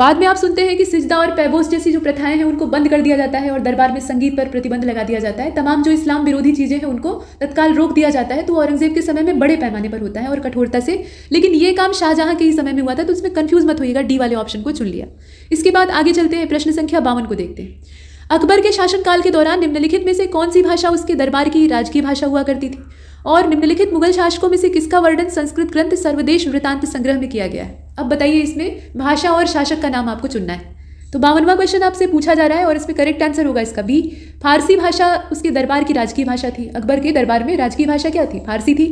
बाद में आप सुनते हैं कि सिजदा और पैबोस जैसी जो प्रथाएं हैं उनको बंद कर दिया जाता है और दरबार में संगीत पर प्रतिबंध लगा दिया जाता है तमाम जो इस्लाम विरोधी चीज़ें हैं उनको तत्काल रोक दिया जाता है तो औरंगजेब के समय में बड़े पैमाने पर होता है और कठोरता से लेकिन ये काम शाहजहाँ के ही समय में हुआ था तो उसमें कन्फ्यूज मत होइएगा डी वाले ऑप्शन को चुन लिया इसके बाद आगे चलते हैं प्रश्न संख्या बावन को देखते हैं अकबर के शासनकाल के दौरान निम्नलिखित में से कौन सी भाषा उसके दरबार की राजकीय भाषा हुआ करती थी और निम्नलिखित मुगल शासकों में से किसका वर्णन संस्कृत ग्रंथ सर्वदेश वृतांत संग्रह में किया गया है अब बताइए इसमें भाषा और शासक का नाम आपको चुनना है तो बावनवा क्वेश्चन आपसे पूछा जा रहा है और इसमें करेक्ट आंसर होगा इसका भी फारसी भाषा उसके दरबार की राजकीय भाषा थी अकबर के दरबार में राजकीय भाषा क्या थी फारसी थी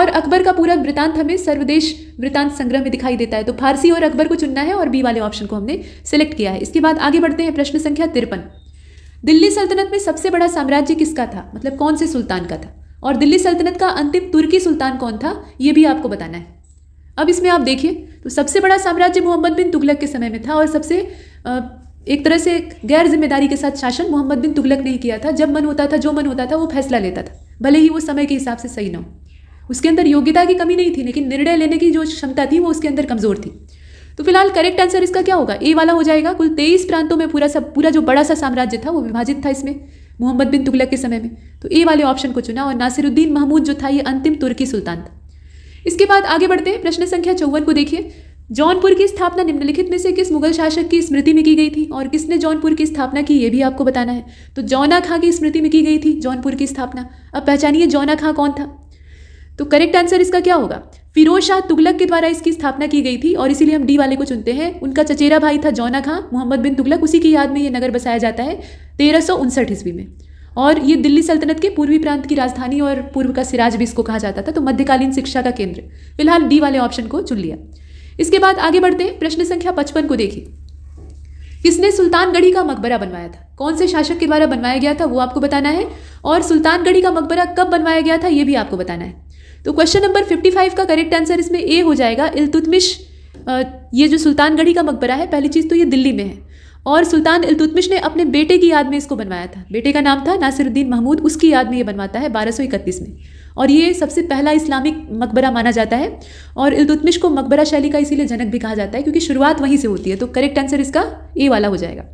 और अकबर का पूरा वृतांत हमें सर्वदेश वृतांत संग्रह में दिखाई देता है तो फारसी और अकबर को चुनना है और बी वाले ऑप्शन को हमने सेलेक्ट किया है इसके बाद आगे बढ़ते हैं प्रश्न संख्या तिरपन दिल्ली सल्तनत में सबसे बड़ा साम्राज्य किसका था मतलब कौन से सुल्तान का था और दिल्ली सल्तनत का अंतिम तुर्की सुल्तान कौन था यह भी आपको बताना है अब इसमें आप देखिए तो सबसे बड़ा साम्राज्य मोहम्मद बिन तुगलक के समय में था और सबसे एक तरह से गैर जिम्मेदारी के साथ शासन मोहम्मद बिन तुगलक ने ही किया था जब मन होता था जो मन होता था वो फैसला लेता था भले ही वो समय के हिसाब से सही ना हो उसके अंदर योग्यता की कमी नहीं थी लेकिन निर्णय लेने की जो क्षमता थी वो उसके अंदर कमज़ोर थी तो फिलहाल करेक्ट आंसर इसका क्या होगा ए वाला हो जाएगा कुल तेईस प्रांतों में पूरा सा पूरा जो बड़ा सा साम्राज्य था वो विभाजित था इसमें मोहम्मद बिन तुगलक के समय में तो ए वाले ऑप्शन को चुना और नासिरुद्दीन महमूद जो था ये अंतिम तुर्की सुल्तान था इसके बाद आगे बढ़ते हैं प्रश्न संख्या चौवन को देखिए जौनपुर की स्थापना निम्नलिखित में से किस मुगल शासक की स्मृति में की गई थी और किसने जौनपुर की स्थापना की ये भी आपको बताना है तो जौना खां की स्मृति में की गई थी जौनपुर की स्थापना अब पहचानिए जौना खां कौन था तो करेक्ट आंसर इसका क्या होगा फिरोज शाह तुगलक के द्वारा इसकी स्थापना की गई थी और इसीलिए हम डी वाले को चुनते हैं उनका चचेरा भाई था जौना खां मोहम्मद बिन तुगलक उसी की याद में ये नगर बसाया जाता है तेरह सौ उनसठ ईस्वी में और ये दिल्ली सल्तनत के पूर्वी प्रांत की राजधानी और पूर्व का सिराज भी इसको कहा जाता था तो मध्यकालीन शिक्षा का केंद्र फिलहाल डी वाले ऑप्शन को चुन लिया इसके बाद आगे बढ़ते हैं प्रश्न संख्या पचपन को देखिए किसने सुल्तानगढ़ी का मकबरा बनवाया था कौन से शासक के द्वारा बनवाया गया था वो आपको बताना है और सुल्तानगढ़ी का मकबरा कब बनवाया गया था ये भी आपको बताना है तो क्वेश्चन नंबर 55 का करेक्ट आंसर इसमें ए हो जाएगा इलतुतमिश ये जो सुल्तानगढ़ी का मकबरा है पहली चीज़ तो ये दिल्ली में है और सुल्तान इलतुतमिश ने अपने बेटे की याद में इसको बनवाया था बेटे का नाम था नासिरुद्दीन महमूद उसकी याद में ये बनवाता है बारह में और ये सबसे पहला इस्लामिक मकबरा माना जाता है और इलतुतमिश को मकबरा शैली का इसीलिए जनक भी कहा जाता है क्योंकि शुरुआत वहीं से होती है तो करेक्ट आंसर इसका ए वाला हो जाएगा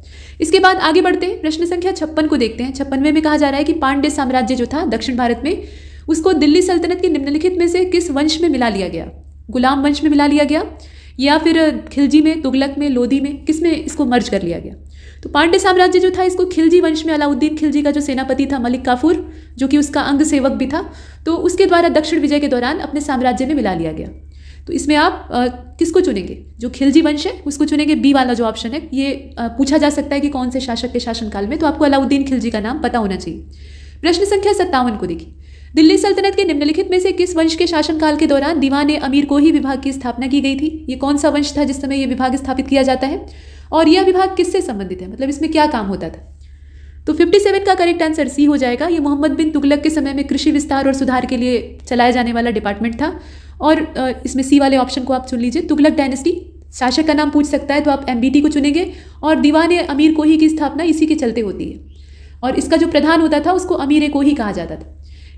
इसके बाद आगे बढ़ते हैं प्रश्न संख्या छप्पन को देखते हैं छप्पनवे में कहा जा रहा है कि पांडे साम्राज्य जो था दक्षिण भारत में उसको दिल्ली सल्तनत के निम्नलिखित में से किस वंश में मिला लिया गया गुलाम वंश में मिला लिया गया या फिर खिलजी में तुगलक में लोधी में किस में इसको मर्ज कर लिया गया तो पांडे साम्राज्य जो था इसको खिलजी वंश में अलाउद्दीन खिलजी का जो सेनापति था मलिक काफूर जो कि उसका अंग सेवक भी था तो उसके द्वारा दक्षिण विजय के दौरान अपने साम्राज्य में मिला लिया गया तो इसमें आप आ, किसको चुनेंगे जो खिलजी वंश है उसको चुनेंगे बी वाला जो ऑप्शन है ये आ, पूछा जा सकता है कि कौन से शासक के शासनकाल में तो आपको अलाउद्दीन खिलजी का नाम पता होना चाहिए प्रश्न संख्या सत्तावन को देखिए दिल्ली सल्तनत के निम्नलिखित में से किस वंश के शासनकाल के दौरान दीवान अमीर को ही विभाग की स्थापना की गई थी ये कौन सा वंश था जिस समय यह विभाग स्थापित किया जाता है और यह विभाग किससे संबंधित है मतलब इसमें क्या काम होता था तो 57 का करेक्ट आंसर सी हो जाएगा ये मोहम्मद बिन तुगलक के समय में कृषि विस्तार और सुधार के लिए चलाया जाने वाला डिपार्टमेंट था और इसमें सी वाले ऑप्शन को आप चुन लीजिए तुगलक डायनेस्टी शासक का नाम पूछ सकता है तो आप एम को चुनेंगे और दीवान अमीर कोही की स्थापना इसी के चलते होती है और इसका जो प्रधान होता था उसको अमीर कोही कहा जाता था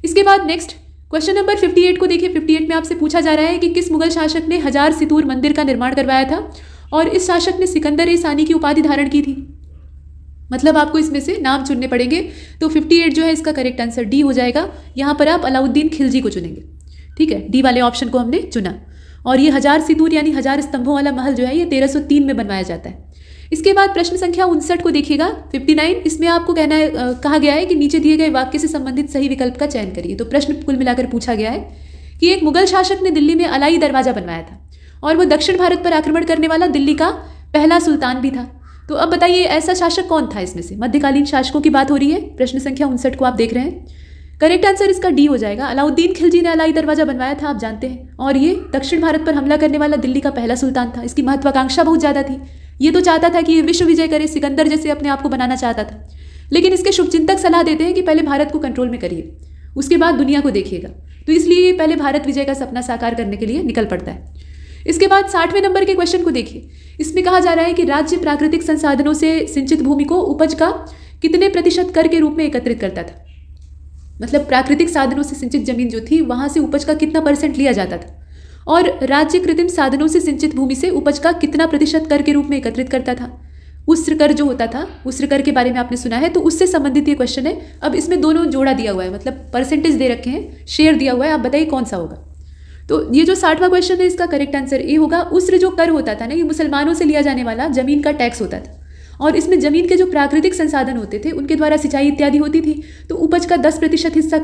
इसके बाद नेक्स्ट क्वेश्चन नंबर 58 को देखिए 58 में आपसे पूछा जा रहा है कि किस मुगल शासक ने हजार सितूर मंदिर का निर्माण करवाया था और इस शासक ने सिकंदर ए सानी की उपाधि धारण की थी मतलब आपको इसमें से नाम चुनने पड़ेंगे तो 58 जो है इसका करेक्ट आंसर डी हो जाएगा यहाँ पर आप अलाउद्दीन खिलजी को चुनेंगे ठीक है डी वाले ऑप्शन को हमने चुना और ये हजार सितूर यानी हजार स्तंभों वाला महल जो है ये तेरह में बनवाया जाता है इसके बाद प्रश्न संख्या उनसठ को देखिएगा 59 इसमें आपको कहना है आ, कहा गया है कि नीचे दिए गए वाक्य से संबंधित सही विकल्प का चयन करिए तो प्रश्न कुल मिलाकर पूछा गया है कि एक मुगल शासक ने दिल्ली में अलाई दरवाजा बनवाया था और वो दक्षिण भारत पर आक्रमण करने वाला दिल्ली का पहला सुल्तान भी था तो अब बताइए ऐसा शासक कौन था इसमें से मध्यकालीन शासकों की बात हो रही है प्रश्न संख्या उनसठ को आप देख रहे हैं करेक्ट आंसर इसका डी हो जाएगा अलाउद्दीन खिलजी ने अलाई दरवाजा बनवाया था आप जानते हैं और ये दक्षिण भारत पर हमला करने वाला दिल्ली का पहला सुल्तान था इसकी महत्वाकांक्षा बहुत ज़्यादा थी ये तो चाहता था कि ये विश्व विजय करे सिकंदर जैसे अपने आप को बनाना चाहता था लेकिन इसके शुभचिंतक सलाह देते हैं कि पहले भारत को कंट्रोल में करिए उसके बाद दुनिया को देखिएगा तो इसलिए पहले भारत विजय का सपना साकार करने के लिए निकल पड़ता है इसके बाद साठवें नंबर के क्वेश्चन को देखिए इसमें कहा जा रहा है कि राज्य प्राकृतिक संसाधनों से सिंचित भूमि को उपज का कितने प्रतिशत कर के रूप में एकत्रित करता था मतलब प्राकृतिक साधनों से सिंचित जमीन जो थी वहाँ से उपज का कितना परसेंट लिया जाता था और राज्य कृत्रिम साधनों से सिंचित भूमि से उपज का कितना प्रतिशत कर के रूप में एकत्रित करता था उस्र कर जो होता था उस्र कर के बारे में आपने सुना है तो उससे संबंधित ये क्वेश्चन है अब इसमें दोनों जोड़ा दिया हुआ है मतलब परसेंटेज दे रखे हैं शेयर दिया हुआ है आप बताइए कौन सा होगा तो ये जो साठवां क्वेश्चन है इसका करेक्ट आंसर ए होगा उस्र जो कर होता था ना ये मुसलमानों से लिया जाने वाला जमीन का टैक्स होता था और इसमें ज़मीन के जो प्राकृतिक संसाधन होते थे उनके द्वारा सिंचाई इत्यादि होती थी तो उपज का दस प्रतिशत हिस्सा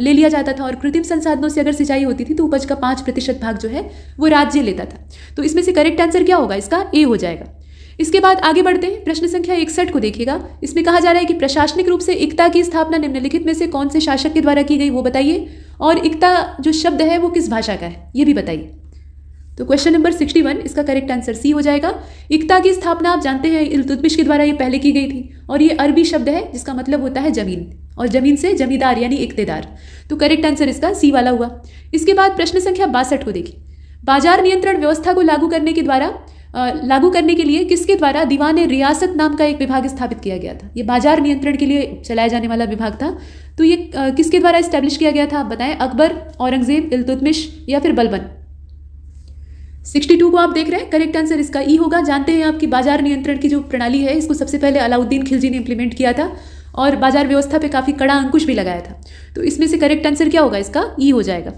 ले लिया जाता था और कृत्रिम संसाधनों से अगर सिंचाई होती थी तो उपज का पाँच प्रतिशत भाग जो है वो राज्य लेता था तो इसमें से करेक्ट आंसर क्या होगा इसका ए हो जाएगा इसके बाद आगे बढ़ते हैं प्रश्न संख्या इकसठ को देखिएगा इसमें कहा जा रहा है कि प्रशासनिक रूप से एकता की स्थापना निम्नलिखित में से कौन से शासक के द्वारा की गई वो बताइए और एकता जो शब्द है वो किस भाषा का है ये भी बताइए तो क्वेश्चन नंबर सिक्सटी वन इसका करेक्ट आंसर सी हो जाएगा इकता की स्थापना आप जानते हैं इलतुतमिश के द्वारा ये पहले की गई थी और ये अरबी शब्द है जिसका मतलब होता है जमीन और जमीन से जमींदार यानी इकतेदार तो करेक्ट आंसर इसका सी वाला हुआ इसके बाद प्रश्न संख्या बासठ को देखिए बाजार नियंत्रण व्यवस्था को लागू करने के द्वारा लागू करने के लिए किसके द्वारा दीवान रियासत नाम का एक विभाग स्थापित किया गया था ये बाजार नियंत्रण के लिए चलाया जाने वाला विभाग था तो ये किसके द्वारा स्टैब्लिश किया गया था आप बताएं अकबर औरंगजेब इलतुतमिश या फिर बलबन 62 को आप देख रहे हैं करेक्ट आंसर इसका ई e होगा जानते हैं आपकी बाजार नियंत्रण की जो प्रणाली है इसको सबसे पहले अलाउद्दीन खिलजी ने इंप्लीमेंट किया था और बाजार व्यवस्था पे काफ़ी कड़ा अंकुश भी लगाया था तो इसमें से करेक्ट आंसर क्या होगा इसका ई e हो जाएगा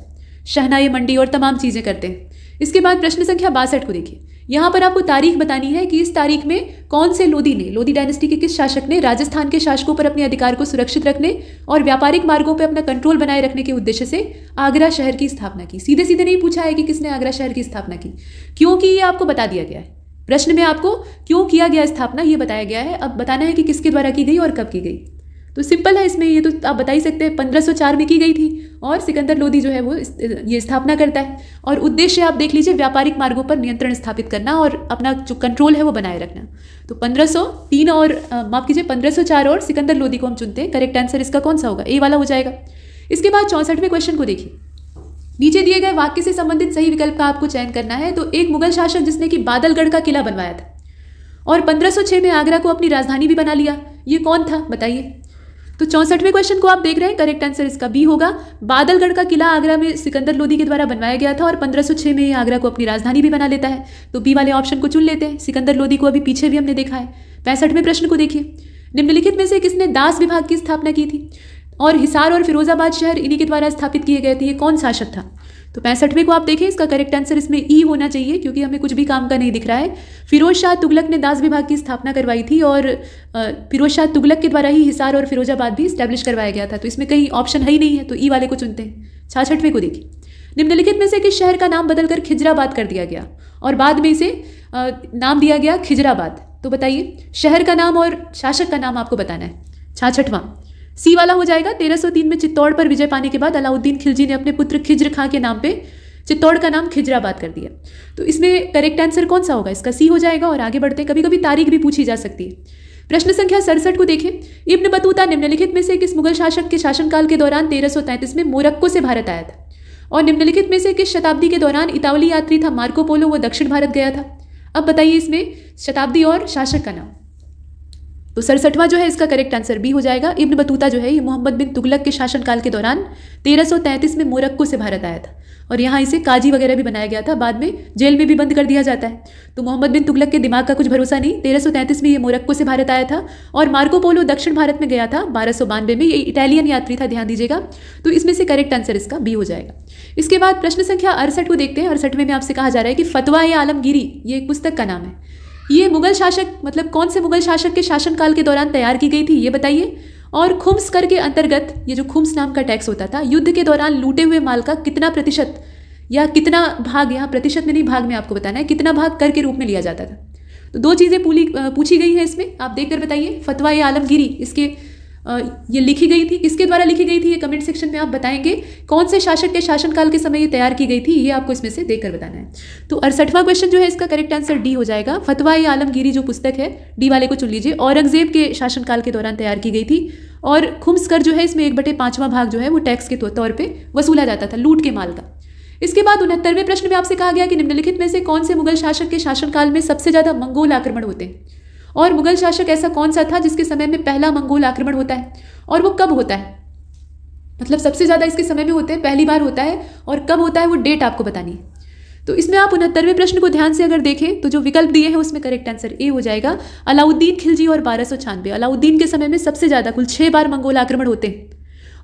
शहनाई मंडी और तमाम चीज़ें करते हैं इसके बाद प्रश्न संख्या बासठ को देखिए यहाँ पर आपको तारीख बतानी है कि इस तारीख में कौन से लोधी ने लोधी डायनेस्टी के किस शासक ने राजस्थान के शासकों पर अपने अधिकार को सुरक्षित रखने और व्यापारिक मार्गों पर अपना कंट्रोल बनाए रखने के उद्देश्य से आगरा शहर की स्थापना की सीधे सीधे नहीं पूछा है कि किसने आगरा शहर की स्थापना की क्योंकि ये आपको बता दिया गया है प्रश्न में आपको क्यों किया गया स्थापना ये बताया गया है अब बताना है कि किसके द्वारा की गई और कब की गई तो सिंपल है इसमें ये तो आप बता ही सकते हैं चार में की गई थी और सिकंदर लोदी जो है वो ये स्थापना करता है और उद्देश्य आप देख लीजिए व्यापारिक मार्गों पर नियंत्रण स्थापित करना और अपना जो कंट्रोल है वो बनाए रखना तो 1503 और माफ़ कीजिए 1504 और सिकंदर लोदी को हम चुनते हैं करेक्ट आंसर इसका कौन सा होगा ए वाला हो जाएगा इसके बाद चौंसठवें क्वेश्चन को देखिए नीचे दिए गए वाक्य से संबंधित सही विकल्प का आपको चयन करना है तो एक मुगल शासक जिसने कि बादलगढ़ का किला बनवाया था और 1506 में आगरा को अपनी राजधानी भी बना लिया ये कौन था बताइए तो चौसठवें क्वेश्चन को आप देख रहे हैं करेक्ट आंसर इसका बी होगा बादलगढ़ का किला आगरा में सिकंदर लोधी के द्वारा बनवाया गया था और 1506 में आगरा को अपनी राजधानी भी बना लेता है तो बी वाले ऑप्शन को चुन लेते हैं सिकंदर लोधी को अभी पीछे भी हमने देखा है पैंसठवें प्रश्न को देखिए निम्नलिखित में से किसने दास विभाग की स्थापना की थी और हिसार और फिरोजाबाद शहर इन्हीं के द्वारा स्थापित किए गए थे ये कौन शासक था तो पैंसठवें को आप देखें इसका करेक्ट आंसर इसमें ई e होना चाहिए क्योंकि हमें कुछ भी काम का नहीं दिख रहा है फिरोज शाह तुगलक ने दास विभाग की स्थापना करवाई थी और फिरोज शाह तुगलक के द्वारा ही हिसार और फिरोजाबाद भी स्टैब्लिश करवाया गया था तो इसमें कहीं ऑप्शन है ही नहीं है तो ई e वाले को चुनते हैं छाछठवें को देखिए निम्नलिखित में से किस शहर का नाम बदलकर खिजराबाद कर दिया गया और बाद में इसे नाम दिया गया खिजराबाद तो बताइए शहर का नाम और शासक का नाम आपको बताना है छाछठवां सी वाला हो जाएगा तेरह में चित्तौड़ पर विजय पाने के बाद अलाउद्दीन खिलजी ने अपने पुत्र खिज्र खां के नाम पे चित्तौड़ का नाम खिजराबाद कर दिया तो इसमें करेक्ट आंसर कौन सा होगा इसका सी हो जाएगा और आगे बढ़ते कभी कभी तारीख भी पूछी जा सकती है प्रश्न संख्या सड़सठ को देखें इब्न बतूता निम्नलिखित में से किस मुगल शासक के शासनकाल के दौरान तेरह में मोरक्को से भारत आया था और निम्नलिखित में से किस शताब्दी के दौरान इतावली यात्री था मार्को पोलो वो दक्षिण भारत गया था अब बताइए इसमें शताब्दी और शासक का नाम तो सरसठवा जो है इसका करेक्ट आंसर बी हो जाएगा इब्न बतूता जो है ये मोहम्मद बिन तुगलक के शासनकाल के दौरान 1333 में मोरक्को से भारत आया था और यहाँ इसे काजी वगैरह भी बनाया गया था बाद में जेल में भी बंद कर दिया जाता है तो मोहम्मद बिन तुगलक के दिमाग का कुछ भरोसा नहीं तेरह में ये मोरक्को से भारत आया था और मार्कोपोलो दक्षिण भारत में गया था बारह में ये इटालियन यात्री था ध्यान दीजिएगा तो इसमें से करेक्ट आंसर इसका बी हो जाएगा इसके बाद प्रश्न संख्या अड़सठ को देखते हैं अड़सठवें में आपसे कहा जा रहा है कि फतवा ए आलमगिरी ये एक पुस्तक का नाम है ये मुगल शासक मतलब कौन से मुगल शासक के शासनकाल के दौरान तैयार की गई थी ये बताइए और खुम्स कर के अंतर्गत ये जो खुम्स नाम का टैक्स होता था युद्ध के दौरान लूटे हुए माल का कितना प्रतिशत या कितना भाग यहाँ प्रतिशत में नहीं भाग में आपको बताना है कितना भाग कर के रूप में लिया जाता था तो दो चीज़ें पूछी गई हैं इसमें आप देख कर बताइए फतवा आलमगिरी इसके ये लिखी गई थी किसके द्वारा लिखी गई थी ये कमेंट सेक्शन में आप बताएंगे कौन से शासक के शासनकाल के समय ये तैयार की गई थी ये आपको इसमें से देखकर बताना है तो अड़सठवां क्वेश्चन जो है इसका करेक्ट आंसर डी हो जाएगा फतवा या आलमगीरी जो पुस्तक है डी वाले को चुन लीजिए औरंगजेब के शासनकाल के दौरान तैयार की गई थी और खुम्स कर जो है इसमें एक बटे पाँचवा भाग जो है वो टैक्स के तो-, तौर पर वसूला जाता था लूट के माल का इसके बाद उनहत्तरवें प्रश्न में आपसे कहा गया कि निम्नलिखित में से कौन से मुगल शासक के शासनकाल में सबसे ज़्यादा मंगोल आक्रमण होते हैं और मुगल शासक ऐसा कौन सा था जिसके समय में पहला मंगोल आक्रमण होता है और वो कब होता है मतलब सबसे ज़्यादा इसके समय में होते हैं पहली बार होता है और कब होता है वो डेट आपको बतानी है तो इसमें आप उनहत्तरवें प्रश्न को ध्यान से अगर देखें तो जो विकल्प दिए हैं उसमें करेक्ट आंसर ए हो जाएगा अलाउद्दीन खिलजी और बारह सौ छानवे अलाउद्दीन के समय में सबसे ज़्यादा कुल छः बार मंगोल आक्रमण होते हैं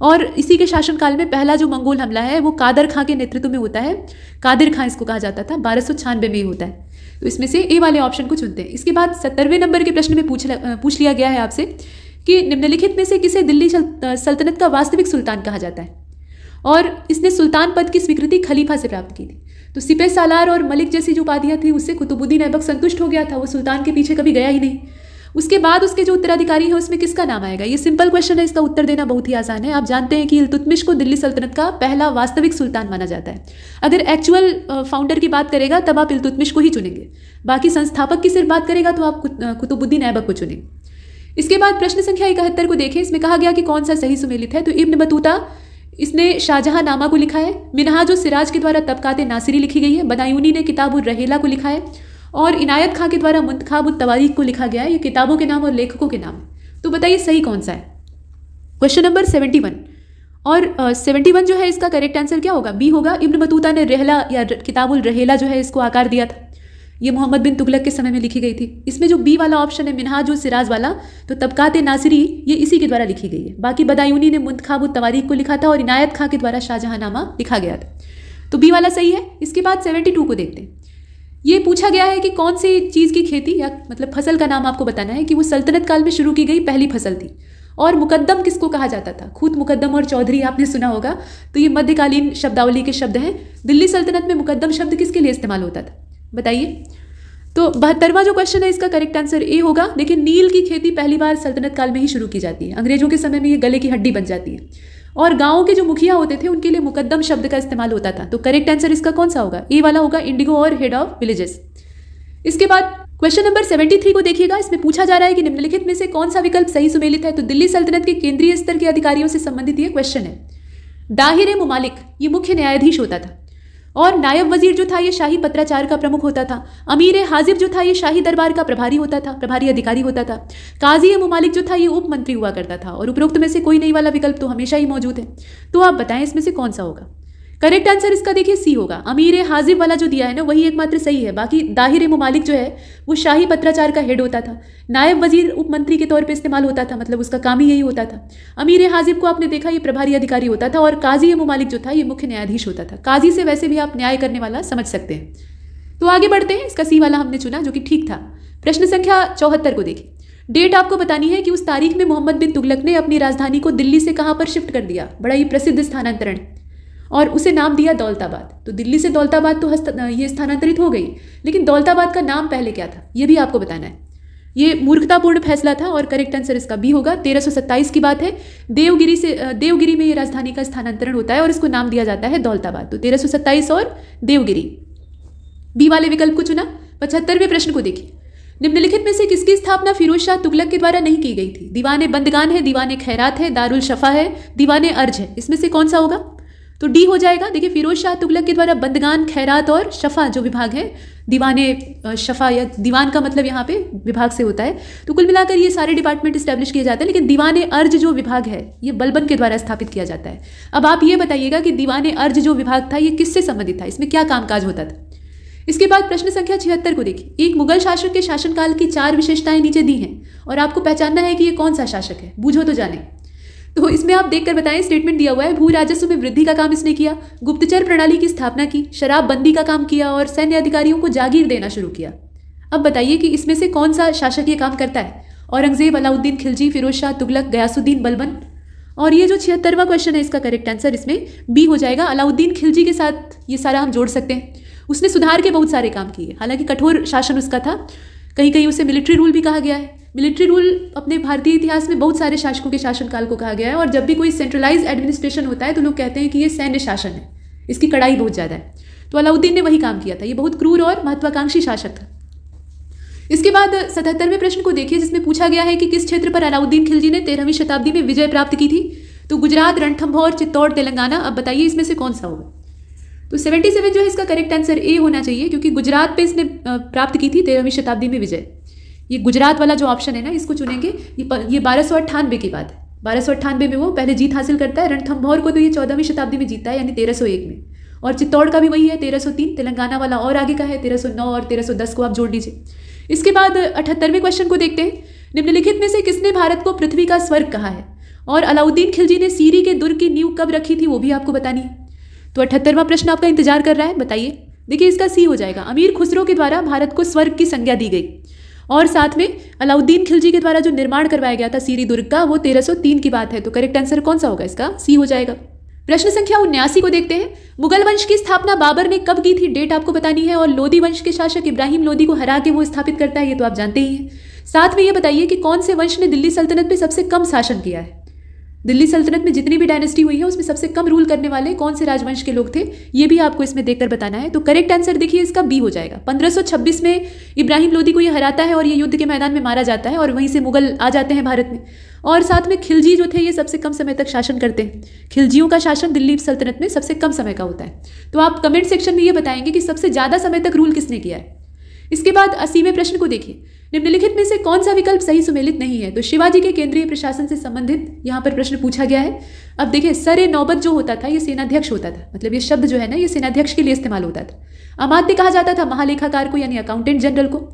और इसी के शासनकाल में पहला जो मंगोल हमला है वो कादर खां के नेतृत्व में होता है कादिर खां इसको कहा जाता था बारह सौ में ही होता है तो इसमें से ए वाले ऑप्शन को चुनते हैं इसके बाद सत्तरवें नंबर के प्रश्न में पूछ पूछ लिया गया है आपसे कि निम्नलिखित में से किसे दिल्ली सल्तनत का वास्तविक सुल्तान कहा जाता है और इसने सुल्तान पद की स्वीकृति खलीफा से प्राप्त की थी तो सिपे सालार और मलिक जैसी जो उपाधियाँ थी उससे कुतुबुद्दीन ऐबक संतुष्ट हो गया था वो सुल्तान के पीछे कभी गया ही नहीं उसके बाद उसके जो उत्तराधिकारी है उसमें किसका नाम आएगा ये सिंपल क्वेश्चन है इसका उत्तर देना बहुत ही आसान है आप जानते हैं कि इलतुतमिश को दिल्ली सल्तनत का पहला वास्तविक सुल्तान माना जाता है अगर एक्चुअल फाउंडर की बात करेगा तब आप इलतुतमिश को ही चुनेंगे बाकी संस्थापक की सिर्फ बात करेगा तो आप कुतुबुद्दीन ऐबक को चुनेंगे इसके बाद प्रश्न संख्या इकहत्तर को देखें इसमें कहा गया कि कौन सा सही सुमेलित है तो इब्न बतूता इसने शाहजहां नामा को लिखा है मिनहाज सिराज के द्वारा तबकाते नासिरी लिखी गई है बदायूनी ने किताब रहेला को लिखा है और इनायत खां के द्वारा मुंतखाब तवारीख को लिखा गया है ये किताबों के नाम और लेखकों के नाम तो बताइए सही कौन सा है क्वेश्चन नंबर सेवेंटी वन और सेवेंटी uh, वन जो है इसका करेक्ट आंसर क्या होगा बी होगा इब्न बतूता ने रहला या किताबुल रहेला जो है इसको आकार दिया था ये मोहम्मद बिन तुगलक के समय में लिखी गई थी इसमें जो बी वाला ऑप्शन है मिनहाज उल सिराज वाला तो तबकात नासिरी ये इसी के द्वारा लिखी गई है बाकी बदायूनी ने मुंतखाब तवारीख को लिखा था और इनायत खां के द्वारा शाहजहां नामा लिखा गया था तो बी वाला सही है इसके बाद सेवेंटी टू को देखते हैं ये पूछा गया है कि कौन सी चीज़ की खेती या मतलब फसल का नाम आपको बताना है कि वो सल्तनत काल में शुरू की गई पहली फसल थी और मुकदम किसको कहा जाता था खुद मुकदम और चौधरी आपने सुना होगा तो ये मध्यकालीन शब्दावली के शब्द हैं दिल्ली सल्तनत में मुकदम शब्द किसके लिए इस्तेमाल होता था बताइए तो बहत्तरवा जो क्वेश्चन है इसका करेक्ट आंसर ए होगा देखिए नील की खेती पहली बार सल्तनत काल में ही शुरू की जाती है अंग्रेजों के समय में ये गले की हड्डी बन जाती है और गाँव के जो मुखिया होते थे उनके लिए मुकदम शब्द का इस्तेमाल होता था तो करेक्ट आंसर इसका कौन सा होगा ए वाला होगा इंडिगो और हेड ऑफ विलेजेस इसके बाद क्वेश्चन नंबर 73 को देखिएगा इसमें पूछा जा रहा है कि निम्नलिखित में से कौन सा विकल्प सही सुमेलित है तो दिल्ली सल्तनत के केंद्रीय स्तर के अधिकारियों से संबंधित यह क्वेश्चन है दाहिर मुमालिक ये मुख्य न्यायाधीश होता था और नायब वजीर जो था ये शाही पत्राचार का प्रमुख होता था अमीर हाजिब जो था ये शाही दरबार का प्रभारी होता था प्रभारी अधिकारी होता था काजी मुमालिक जो था ये उप मंत्री हुआ करता था और उपरोक्त में से कोई नहीं वाला विकल्प तो हमेशा ही मौजूद है तो आप बताएं इसमें से कौन सा होगा करेक्ट आंसर इसका देखिए सी होगा अमीर हाजिब वाला जो दिया है ना वही एकमात्र सही है बाकी दाहिर ममालिक जो है वो शाही पत्राचार का हेड होता था नायब वजीर उप मंत्री के तौर पर इस्तेमाल होता था मतलब उसका काम ही यही होता था अमीर हाजिब को आपने देखा ये प्रभारी अधिकारी होता था और काजी ममालिक जो था ये मुख्य न्यायाधीश होता था काजी से वैसे भी आप न्याय करने वाला समझ सकते हैं तो आगे बढ़ते हैं इसका सी वाला हमने चुना जो कि ठीक था प्रश्न संख्या चौहत्तर को देखिए डेट आपको बतानी है कि उस तारीख में मोहम्मद बिन तुगलक ने अपनी राजधानी को दिल्ली से कहाँ पर शिफ्ट कर दिया बड़ा ही प्रसिद्ध स्थानांतरण और उसे नाम दिया दौलताबाद तो दिल्ली से दौलताबाद तो हस्त ये स्थानांतरित हो गई लेकिन दौलताबाद का नाम पहले क्या था ये भी आपको बताना है ये मूर्खतापूर्ण फैसला था और करेक्ट आंसर इसका बी होगा तेरह की बात है देवगिरी से देवगिरी में ये राजधानी का स्थानांतरण होता है और इसको नाम दिया जाता है दौलताबाद तो तेरह और देवगिरी बी वाले विकल्प को चुना पचहत्तरवें प्रश्न को देखिए निम्नलिखित में से किसकी स्थापना फिरोज शाह तुगलक के द्वारा नहीं की गई थी दीवाने बंदगान है दीवाने खैरात है दारुल शफा है दीवाने अर्ज है इसमें से कौन सा होगा तो डी हो जाएगा देखिए फिरोज शाह तुगलक के द्वारा बंदगान खैरात और शफा जो विभाग है दीवाने शफा या दीवान का मतलब यहाँ पे विभाग से होता है तो कुल मिलाकर ये सारे डिपार्टमेंट इस्टेब्लिश किए जाते हैं लेकिन दीवाने अर्ज जो विभाग है ये बलबन के द्वारा स्थापित किया जाता है अब आप ये बताइएगा कि दीवाने अर्ज जो विभाग था ये किससे संबंधित था इसमें क्या कामकाज होता था इसके बाद प्रश्न संख्या छिहत्तर को देखिए एक मुगल शासक के शासनकाल की चार विशेषताएं नीचे दी हैं और आपको पहचानना है कि ये कौन सा शासक है बूझो तो जाने तो इसमें आप देखकर बताएं स्टेटमेंट दिया हुआ है भू राजस्व में वृद्धि का काम इसने किया गुप्तचर प्रणाली की स्थापना की शराबबंदी का काम किया और सैन्य अधिकारियों को जागीर देना शुरू किया अब बताइए कि इसमें से कौन सा शासक ये काम करता है औरंगजेब अलाउद्दीन खिलजी फिरोज शाह तुगलक गयासुद्दीन बलबन और ये जो छिहत्तरवा क्वेश्चन है इसका करेक्ट आंसर इसमें बी हो जाएगा अलाउद्दीन खिलजी के साथ ये सारा हम जोड़ सकते हैं उसने सुधार के बहुत सारे काम किए हालांकि कठोर शासन उसका था कहीं कहीं उसे मिलिट्री रूल भी कहा गया है मिलिट्री रूल अपने भारतीय इतिहास में बहुत सारे शासकों के शासनकाल को कहा गया है और जब भी कोई सेंट्रलाइज एडमिनिस्ट्रेशन होता है तो लोग कहते हैं कि ये सैन्य शासन है इसकी कड़ाई बहुत ज़्यादा है तो अलाउद्दीन ने वही काम किया था ये बहुत क्रूर और महत्वाकांक्षी शासक था इसके बाद सतहत्तरवें प्रश्न को देखिए जिसमें पूछा गया है कि किस क्षेत्र पर अलाउद्दीन खिलजी ने तेरहवीं शताब्दी में विजय प्राप्त की थी तो गुजरात रणथम्भौर चित्तौड़ तेलंगाना अब बताइए इसमें से कौन सा होगा तो 77 जो है इसका करेक्ट आंसर ए होना चाहिए क्योंकि गुजरात पे इसने प्राप्त की थी तेरहवीं शताब्दी में विजय ये गुजरात वाला जो ऑप्शन है ना इसको चुनेंगे ये ये बारह सौ अट्ठानवे की बात है बारह सौ अट्ठानवे में वो पहले जीत हासिल करता है रणथम्भौर को तो ये चौदहवीं शताब्दी में जीता है यानी तेरह सौ एक में और चित्तौड़ का भी वही है तेरह तेलंगाना वाला और आगे का है तेरह और तेरह को आप जोड़ लीजिए इसके बाद अठहत्तरवें क्वेश्चन को देखते हैं निम्नलिखित में से किसने भारत को पृथ्वी का स्वर्ग कहा है और अलाउद्दीन खिलजी ने सीरी के दुर्ग की नींव कब रखी थी वो भी आपको बतानी है तो अठहत्तरवा प्रश्न आपका इंतजार कर रहा है बताइए देखिए इसका सी हो जाएगा अमीर खुसरो के द्वारा भारत को स्वर्ग की संज्ञा दी गई और साथ में अलाउद्दीन खिलजी के द्वारा जो निर्माण करवाया गया था सीरी दुर्ग का वो तेरह सौ तीन की बात है तो करेक्ट आंसर कौन सा होगा इसका सी हो जाएगा प्रश्न संख्या उन्यासी को देखते हैं मुगल वंश की स्थापना बाबर ने कब की थी डेट आपको बतानी है और लोधी वंश के शासक इब्राहिम लोधी को हरा के वो स्थापित करता है ये तो आप जानते ही हैं साथ में ये बताइए कि कौन से वंश ने दिल्ली सल्तनत पर सबसे कम शासन किया है दिल्ली सल्तनत में जितनी भी डायनेस्टी हुई है उसमें सबसे कम रूल करने वाले कौन से राजवंश के लोग थे ये भी आपको इसमें देखकर बताना है तो करेक्ट आंसर देखिए इसका बी हो जाएगा 1526 में इब्राहिम लोदी को ये हराता है और ये युद्ध के मैदान में मारा जाता है और वहीं से मुगल आ जाते हैं भारत में और साथ में खिलजी जो थे ये सबसे कम समय तक शासन करते हैं खिलजियों का शासन दिल्ली सल्तनत में सबसे कम समय का होता है तो आप कमेंट सेक्शन में ये बताएंगे कि सबसे ज़्यादा समय तक रूल किसने किया है इसके बाद अस्सीवें प्रश्न को देखिए निम्नलिखित में से कौन सा विकल्प सही सुमेलित नहीं है तो शिवाजी के केंद्रीय प्रशासन से संबंधित यहाँ पर प्रश्न पूछा गया है अब देखिए सरे नौबत जो होता था ये सेनाध्यक्ष होता था मतलब ये शब्द जो है ना ये सेनाध्यक्ष के लिए इस्तेमाल होता था अमात्य कहा जाता था महालेखाकार को यानी अकाउंटेंट जनरल को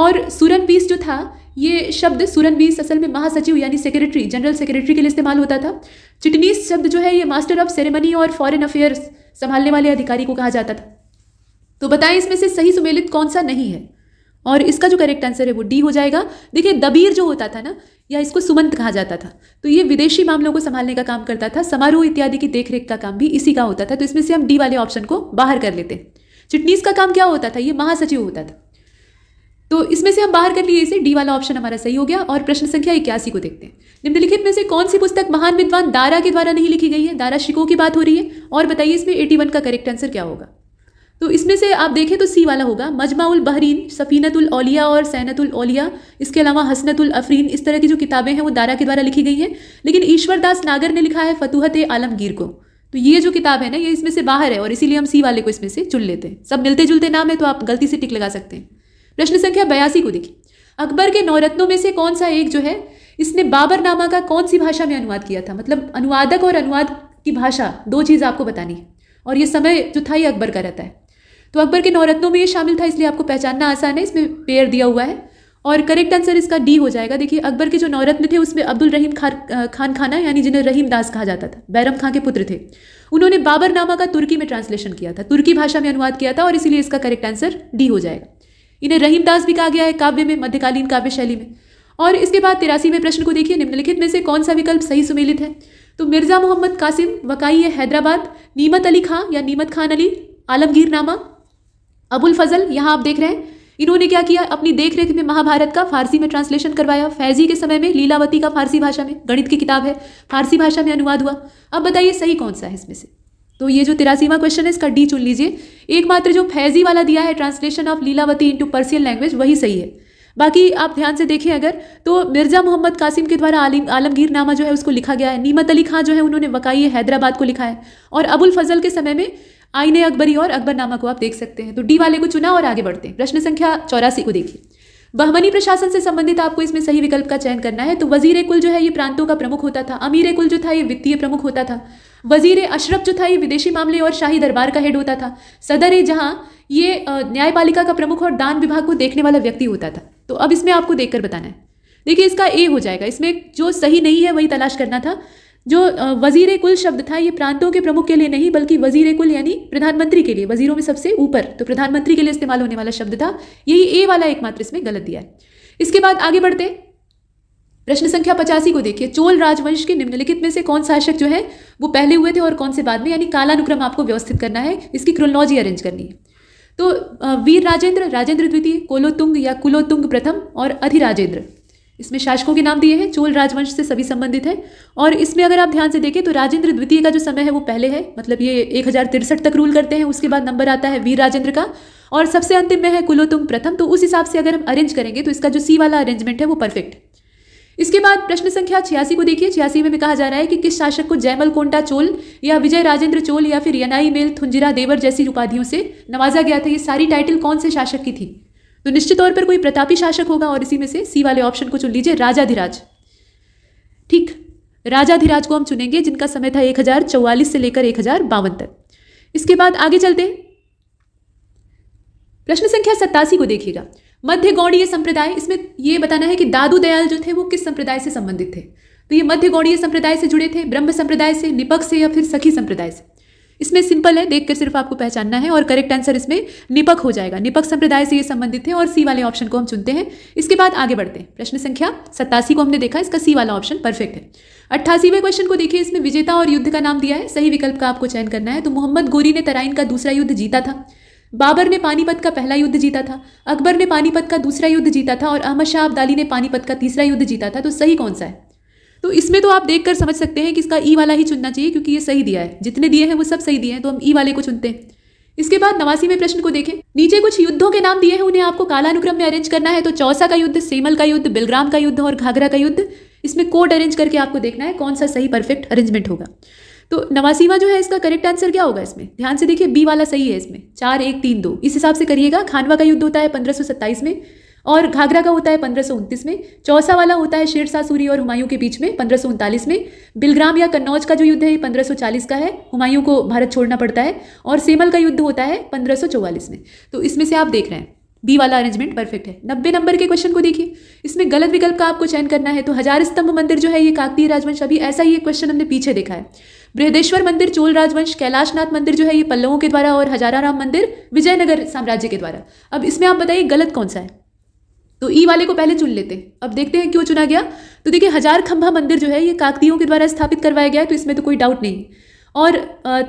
और सूरनबीस जो था ये शब्द सूरनबीस असल में महासचिव यानी सेक्रेटरी जनरल सेक्रेटरी के लिए इस्तेमाल होता था चिटनीस शब्द जो है ये मास्टर ऑफ सेरेमनी और फॉरेन अफेयर्स संभालने वाले अधिकारी को कहा जाता था तो बताएं इसमें से सही सुमेलित कौन सा नहीं है और इसका जो करेक्ट आंसर है वो डी हो जाएगा देखिए दबीर जो होता था ना या इसको सुमंत कहा जाता था तो ये विदेशी मामलों को संभालने का काम करता था समारोह इत्यादि की देखरेख का काम भी इसी का होता था तो इसमें से हम डी वाले ऑप्शन को बाहर कर लेते चिटनीस का काम क्या होता था ये महासचिव होता था तो इसमें से हम बाहर कर लिए इसे डी वाला ऑप्शन हमारा सही हो गया और प्रश्न संख्या इक्यासी को देखते हैं निम्नलिखित में से कौन सी पुस्तक महान विद्वान दारा के द्वारा नहीं लिखी गई है दारा शिको की बात हो रही है और बताइए इसमें एटी वन का करेक्ट आंसर क्या होगा तो इसमें से आप देखें तो सी वाला होगा मजमाउल बहरीन सफ़ीनतुल औलिया और सैनतुल औलिया इसके अलावा हसनतुल अफरीन इस तरह की जो किताबें हैं वो दारा के द्वारा लिखी गई हैं लेकिन ईश्वरदास नागर ने लिखा है फतूहत आलमगीर को तो ये जो किताब है ना ये इसमें से बाहर है और इसीलिए हम सी वाले को इसमें से चुन लेते हैं सब मिलते जुलते नाम है तो आप गलती से टिक लगा सकते हैं प्रश्न संख्या बयासी को देखिए अकबर के नौरत्नों में से कौन सा एक जो है इसने बाबर नामा का कौन सी भाषा में अनुवाद किया था मतलब अनुवादक और अनुवाद की भाषा दो चीज़ आपको बतानी है और ये समय जो था ये अकबर का रहता है तो अकबर के नवरत्नों में ये शामिल था इसलिए आपको पहचानना आसान है इसमें पेयर दिया हुआ है और करेक्ट आंसर इसका डी हो जाएगा देखिए अकबर के जो नवरत्न थे उसमें अब्दुल रहीम खान खान खाना यानी जिन्हें रहीम दास कहा जाता था बैरम खां के पुत्र थे उन्होंने बाबरनामा का तुर्की में ट्रांसलेशन किया था तुर्की भाषा में अनुवाद किया था और इसीलिए इसका करेक्ट आंसर डी हो जाएगा इन्हें रहीम दास भी कहा गया है काव्य में मध्यकालीन काव्य शैली में और इसके बाद तिरासीवें प्रश्न को देखिए निम्नलिखित में से कौन सा विकल्प सही सुमेलित है तो मिर्ज़ा मोहम्मद कासिम वकाई है हैदराबाद नीमत अली खां या नीमत खान अली आलमगीर नामा अबुल फजल यहाँ आप देख रहे हैं इन्होंने क्या किया अपनी देख रेख में महाभारत का फारसी में ट्रांसलेशन करवाया फैजी के समय में लीलावती का फारसी भाषा में गणित की किताब है फारसी भाषा में अनुवाद हुआ अब बताइए सही कौन सा है इसमें से तो ये जो तिरासीवा क्वेश्चन है इसका डी चुन लीजिए एकमात्र जो फैजी वाला दिया है translation of Lilavati into Persian language वही सही है बाकी आप ध्यान से देखें अगर तो मिर्ज़ा मोहम्मद कासिम के द्वारा आलिम आलमगीरनामा जो है उसको लिखा गया है नीमत अली खां जो है उन्होंने वकाई हैदराबाद को लिखा है और अबुल फजल के समय में आईने अकबरी और अकबरनामा को आप देख सकते हैं तो डी वाले को चुना और आगे बढ़ते हैं प्रश्न संख्या चौरासी को देखिए बहमनी प्रशासन से संबंधित आपको इसमें सही विकल्प का चयन करना है तो वजीर कुल जो है ये प्रांतों का प्रमुख होता था अमीर कुल जो था ये वित्तीय प्रमुख होता था वजीर अशरफ जो था ये विदेशी मामले और शाही दरबार का हेड होता था सदर ए जहाँ ये न्यायपालिका का प्रमुख और दान विभाग को देखने वाला व्यक्ति होता था तो अब इसमें आपको देखकर बताना है देखिए इसका ए हो जाएगा इसमें जो सही नहीं है वही तलाश करना था जो वजीर कुल शब्द था ये प्रांतों के प्रमुख के लिए नहीं बल्कि वजीर कुल यानी प्रधानमंत्री के लिए वजीरों में सबसे ऊपर तो प्रधानमंत्री के लिए इस्तेमाल होने वाला शब्द था यही ए वाला एकमात्र इसमें गलत दिया है इसके बाद आगे बढ़ते प्रश्न संख्या पचासी को देखिए चोल राजवंश के निम्नलिखित में से कौन शासक जो है वो पहले हुए थे और कौन से बाद में यानी कालानुक्रम आपको व्यवस्थित करना है इसकी क्रोनोलॉजी अरेंज करनी है तो वीर राजेंद्र राजेंद्र द्वितीय कोलोतुंग या कुलोतुंग प्रथम और अधिराजेंद्र इसमें शासकों के नाम दिए हैं चोल राजवंश से सभी संबंधित हैं और इसमें अगर आप ध्यान से देखें तो राजेंद्र द्वितीय का जो समय है वो पहले है मतलब ये एक तक रूल करते हैं उसके बाद नंबर आता है वीर राजेंद्र का और सबसे अंतिम में है कुलोतुंग प्रथम तो उस हिसाब से अगर हम अरेंज करेंगे तो इसका जो सी वाला अरेंजमेंट है वो परफेक्ट इसके बाद प्रश्न संख्या छियासी को देखिए छियासी में भी कहा जा रहा है कि किस शासक को जयमल कोंटा चोल या विजय राजेंद्र चोल या फिर यनाई मेल थुंजिरा देवर जैसी उपाधियों से नवाजा गया था ये सारी टाइटल कौन से शासक की थी तो निश्चित तौर पर कोई प्रतापी शासक होगा और इसी में से सी वाले ऑप्शन को चुन लीजिए राजाधिराज ठीक राजाधिराज को हम चुनेंगे जिनका समय था एक हजार चौवालीस से लेकर एक हजार बावन तक इसके बाद आगे चलते हैं प्रश्न संख्या सत्तासी को देखिएगा मध्य गौड़ीय संप्रदाय इसमें यह बताना है कि दादू दयाल जो थे वो किस संप्रदाय से संबंधित थे तो ये मध्य गौड़ीय संप्रदाय से जुड़े थे ब्रह्म संप्रदाय से निपक से या फिर सखी संप्रदाय से इसमें सिंपल है देखकर सिर्फ आपको पहचानना है और करेक्ट आंसर इसमें निपक हो जाएगा निपक संप्रदाय से ये संबंधित है और सी वाले ऑप्शन को हम चुनते हैं इसके बाद आगे बढ़ते हैं प्रश्न संख्या सत्तासी को हमने देखा इसका सी वाला ऑप्शन परफेक्ट है अट्ठासीवें क्वेश्चन को देखिए इसमें विजेता और युद्ध का नाम दिया है सही विकल्प का आपको चयन करना है तो मोहम्मद गोरी ने तराइन का दूसरा युद्ध जीता था बाबर ने पानीपत का पहला युद्ध जीता था अकबर ने पानीपत का दूसरा युद्ध जीता था और अहमद शाह अब्दाली ने पानीपत का तीसरा युद्ध जीता था तो सही कौन सा है तो इसमें तो आप देख कर समझ सकते हैं कि इसका ई वाला ही चुनना चाहिए क्योंकि ये सही दिया है जितने दिए हैं वो सब सही दिए हैं तो हम ई वाले को चुनते हैं इसके बाद नवासी में प्रश्न को देखें नीचे कुछ युद्धों के नाम दिए हैं उन्हें आपको कालानुक्रम में अरेंज करना है तो चौसा का युद्ध सेमल का युद्ध बिलग्राम का युद्ध और घाघरा का युद्ध इसमें कोड अरेंज करके आपको देखना है कौन सा सही परफेक्ट अरेंजमेंट होगा तो नवासीवा जो है इसका करेक्ट आंसर क्या होगा इसमें ध्यान से देखिए बी वाला सही है इसमें चार एक तीन दो इस हिसाब से करिएगा खानवा का युद्ध होता है पंद्रह में और घाघरा का होता है पंद्रह में चौसा वाला होता है शेरशाह सूरी और हुमायूं के बीच में पंद्रह में बिलग्राम या कन्नौज का जो युद्ध है ये का है हुमायूं को भारत छोड़ना पड़ता है और सेमल का युद्ध होता है पंद्रह में तो इसमें से आप देख रहे हैं बी वाला अरेंजमेंट परफेक्ट है नब्बे नंबर के क्वेश्चन को देखिए इसमें गलत विकल्प का आपको चयन करना है तो हजार स्तंभ मंदिर जो है ये काकतीय राजवंश अभी ऐसा ही एक क्वेश्चन हमने पीछे देखा है बृहदेश्वर मंदिर चोल राजवंश कैलाशनाथ मंदिर जो है ये पल्लवों के द्वारा और हजाराराम मंदिर विजयनगर साम्राज्य के द्वारा अब इसमें आप बताइए गलत कौन सा है तो ई वाले को पहले चुन लेते अब देखते हैं क्यों चुना गया तो देखिए हजार खंभा मंदिर जो है ये काकतियों के द्वारा स्थापित करवाया गया है तो इसमें तो कोई डाउट नहीं और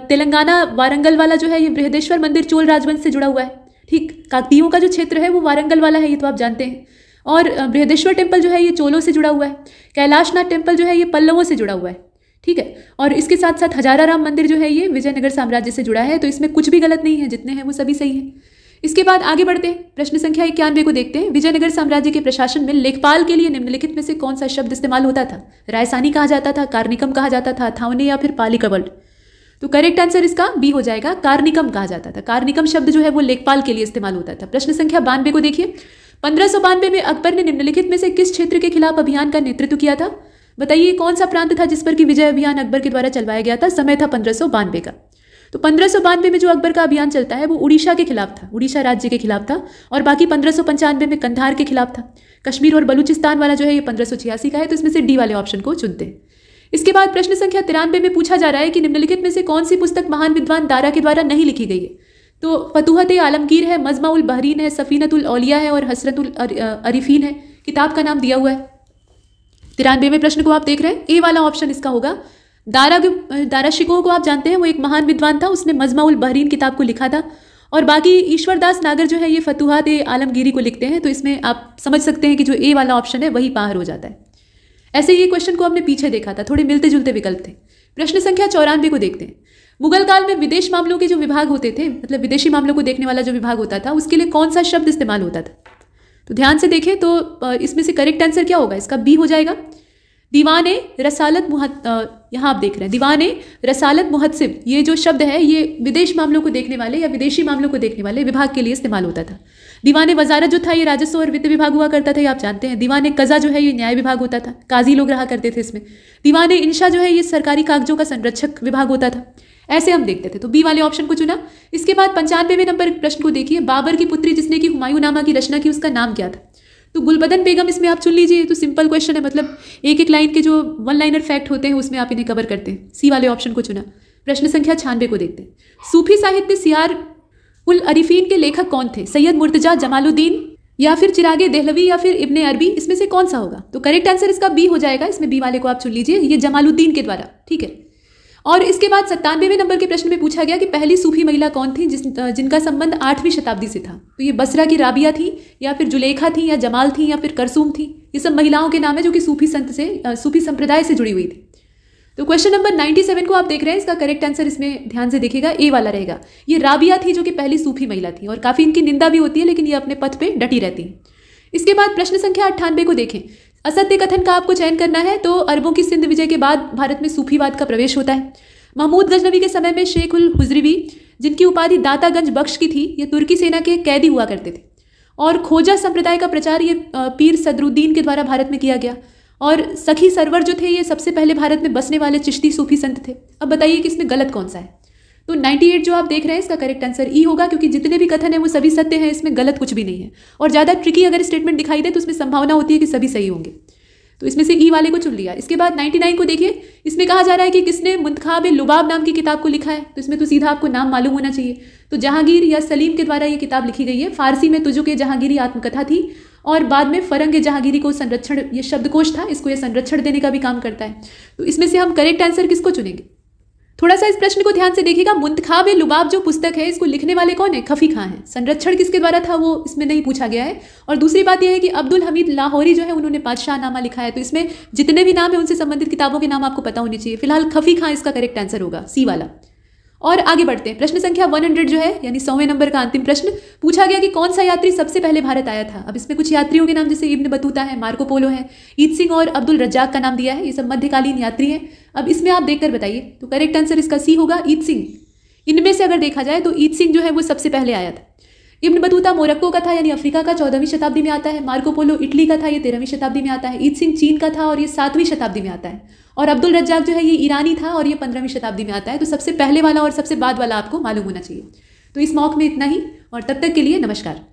तेलंगाना वारंगल वाला जो है ये बृहदेश्वर मंदिर चोल राजवंश से जुड़ा हुआ है ठीक काकतियों का जो क्षेत्र है वो वारंगल वाला है ये तो आप जानते हैं और बृहदेश्वर टेम्पल जो है ये चोलों से जुड़ा हुआ है कैलाशनाथ टेम्पल जो है ये पल्लवों से जुड़ा हुआ है ठीक है और इसके साथ साथ हजारा राम मंदिर जो है ये विजयनगर साम्राज्य से जुड़ा है तो इसमें कुछ भी गलत नहीं है जितने हैं वो सभी सही हैं इसके बाद आगे बढ़ते हैं प्रश्न संख्या इक्यानवे को देखते हैं विजयनगर साम्राज्य के प्रशासन में लेखपाल के लिए निम्नलिखित में से कौन सा शब्द इस्तेमाल होता था रायसानी कहा जाता था कार्निकम कहा जाता था थावनी या फिर पालिकबल तो करेक्ट आंसर इसका बी हो जाएगा कार्निकम कहा जाता था कार्निकम शब्द जो है वो लेखपाल के लिए इस्तेमाल होता था प्रश्न संख्या बानवे को देखिए पंद्रह में अकबर ने निम्नलिखित में से किस क्षेत्र के खिलाफ अभियान का नेतृत्व किया था बताइए कौन सा प्रांत था जिस पर कि विजय अभियान अकबर के द्वारा चलवाया गया था समय था पंद्रह का तो पंद्रह में जो अकबर का अभियान चलता है वो उड़ीसा के खिलाफ था उड़ीसा राज्य के खिलाफ था और बाकी पंद्रह में कंधार के खिलाफ था कश्मीर और बलूचिस्तान वाला जो है ये पंद्रह का है तो इसमें से डी वाले ऑप्शन को चुनते हैं इसके बाद प्रश्न संख्या तिरानवे में पूछा जा रहा है कि निम्नलिखित में से कौन सी पुस्तक महान विद्वान दारा के द्वारा नहीं लिखी गई है तो फतूहत आलमगीर है मजमा उल बहरीन है सफ़ीनतुल औलिया है और उल अरिफीन है किताब का नाम दिया हुआ है तिरानवे में प्रश्न को आप देख रहे हैं ए वाला ऑप्शन इसका होगा दारा दारा शिकोह को आप जानते हैं वो एक महान विद्वान था उसने मजमा उल बहरीन किताब को लिखा था और बाकी ईश्वरदास नागर जो है ये फतुहात ए आलमगीरी को लिखते हैं तो इसमें आप समझ सकते हैं कि जो ए वाला ऑप्शन है वही पार हो जाता है ऐसे ये क्वेश्चन को हमने पीछे देखा था थोड़े मिलते जुलते विकल्प थे प्रश्न संख्या चौरानवे को देखते हैं मुगल काल में विदेश मामलों के जो विभाग होते थे मतलब विदेशी मामलों को देखने वाला जो विभाग होता था उसके लिए कौन सा शब्द इस्तेमाल होता था तो ध्यान से देखें तो इसमें से करेक्ट आंसर क्या होगा इसका बी हो जाएगा दीवान रसालत यहाँ आप देख रहे हैं दीवान रसालत मुहदसिब ये जो शब्द है ये विदेश मामलों को देखने वाले या विदेशी मामलों को देखने वाले विभाग के लिए इस्तेमाल होता था दीवान वजारत जो था ये राजस्व और वित्त विभाग हुआ करता था ये आप जानते हैं दीवान कज़ा जो है ये न्याय विभाग होता था काजी लोग रहा करते थे इसमें दीवान इंशा जो है ये सरकारी कागजों का संरक्षक विभाग होता था ऐसे हम देखते थे तो बी वाले ऑप्शन को चुना इसके बाद पंचानवेवें नंबर प्रश्न को देखिए बाबर की पुत्री जिसने की हुमायूं नामा की रचना की उसका नाम क्या था तो गुलबदन बेगम इसमें आप चुन लीजिए तो सिंपल क्वेश्चन है मतलब एक एक लाइन के जो वन लाइनर फैक्ट होते हैं उसमें आप इन्हें कवर करते हैं सी वाले ऑप्शन को चुना प्रश्न संख्या छानबे को देखते हैं सूफी साहित्य सियार उल अरिफीन के लेखक कौन थे सैयद मुर्तजा जमालुद्दीन या फिर चिरागे देहलवी या फिर इब्ने अरबी इसमें से कौन सा होगा तो करेक्ट आंसर इसका बी हो जाएगा इसमें बी वाले को आप चुन लीजिए ये जमालुद्दीन के द्वारा ठीक है और इसके बाद सत्तानवेवें नंबर के प्रश्न में पूछा गया कि पहली सूफी महिला कौन थी जिस जिनका संबंध आठवीं शताब्दी से था तो ये बसरा की राबिया थी या फिर जुलेखा थी या जमाल थी या फिर करसूम थी ये सब महिलाओं के नाम है जो कि सूफी संत से सूफी संप्रदाय से जुड़ी हुई थी तो क्वेश्चन नंबर 97 को आप देख रहे हैं इसका करेक्ट आंसर इसमें ध्यान से देखेगा ए वाला रहेगा ये राबिया थी जो कि पहली सूफी महिला थी और काफ़ी इनकी निंदा भी होती है लेकिन ये अपने पथ पे डटी रहती है इसके बाद प्रश्न संख्या अट्ठानबे को देखें असत्य कथन का आपको चयन करना है तो अरबों की सिंध विजय के बाद भारत में सूफीवाद का प्रवेश होता है महमूद गजनबी के समय में शेख उल हुजरीवी जिनकी उपाधि दातागंज बख्श की थी ये तुर्की सेना के कैदी हुआ करते थे और खोजा संप्रदाय का प्रचार ये पीर सदरुद्दीन के द्वारा भारत में किया गया और सखी सरवर जो थे ये सबसे पहले भारत में बसने वाले चिश्ती सूफी संत थे अब बताइए कि इसमें गलत कौन सा है तो 98 जो आप देख रहे हैं इसका करेक्ट आंसर ई होगा क्योंकि जितने भी कथन है वो सभी सत्य हैं इसमें गलत कुछ भी नहीं है और ज़्यादा ट्रिकी अगर स्टेटमेंट दिखाई दे तो उसमें संभावना होती है कि सभी सही होंगे तो इसमें से ई e वाले को चुन लिया इसके बाद 99 को देखिए इसमें कहा जा रहा है कि किसने मुंतखाब लुबाब नाम की किताब को लिखा है तो इसमें तो सीधा आपको नाम मालूम होना चाहिए तो जहांगीर या सलीम के द्वारा ये किताब लिखी गई है फारसी में तुजु के जहांगीरी आत्मकथा थी और बाद में फरंग जहांगीरी को संरक्षण ये शब्दकोश था इसको ये संरक्षण देने का भी काम करता है तो इसमें से हम करेक्ट आंसर किसको चुनेंगे थोड़ा सा इस प्रश्न को ध्यान से देखिएगा मुंतखाब लुबाब जो पुस्तक है इसको लिखने वाले कौन है खफी खां हैं संरक्षण किसके द्वारा था वो इसमें नहीं पूछा गया है और दूसरी बात यह है कि अब्दुल हमीद लाहौरी जो है उन्होंने पादशाह नामा लिखा है तो इसमें जितने भी नाम है उनसे संबंधित किताबों के नाम आपको पता होने चाहिए फिलहाल खफी खां इसका करेक्ट आंसर होगा सी वाला और आगे बढ़ते हैं प्रश्न संख्या 100 जो है यानी सौवें नंबर का अंतिम प्रश्न पूछा गया कि कौन सा यात्री सबसे पहले भारत आया था अब इसमें कुछ यात्रियों के नाम जैसे इब्न बतूता है मार्को पोलो है ईद सिंह और अब्दुल रज्जाक का नाम दिया है ये सब मध्यकालीन यात्री हैं अब इसमें आप देखकर बताइए तो करेक्ट आंसर इसका सी होगा ईद सिंह इनमें से अगर देखा जाए तो ईद सिंह जो है वो सबसे पहले आया था इब्न बतूता मोरक्को का था यानी अफ्रीका का चौदहवीं शताब्दी में आता है मार्को पोलो इटली का था ये तेरहवीं शताब्दी में आता है ईद सिंह चीन का था और ये सातवीं शताब्दी में आता है और अब्दुल रज्जाक जो है ये ईरानी था और ये पंद्रहवीं शताब्दी में आता है तो सबसे पहले वाला और सबसे बाद वाला आपको मालूम होना चाहिए तो इस मौक़ में इतना ही और तब तक के लिए नमस्कार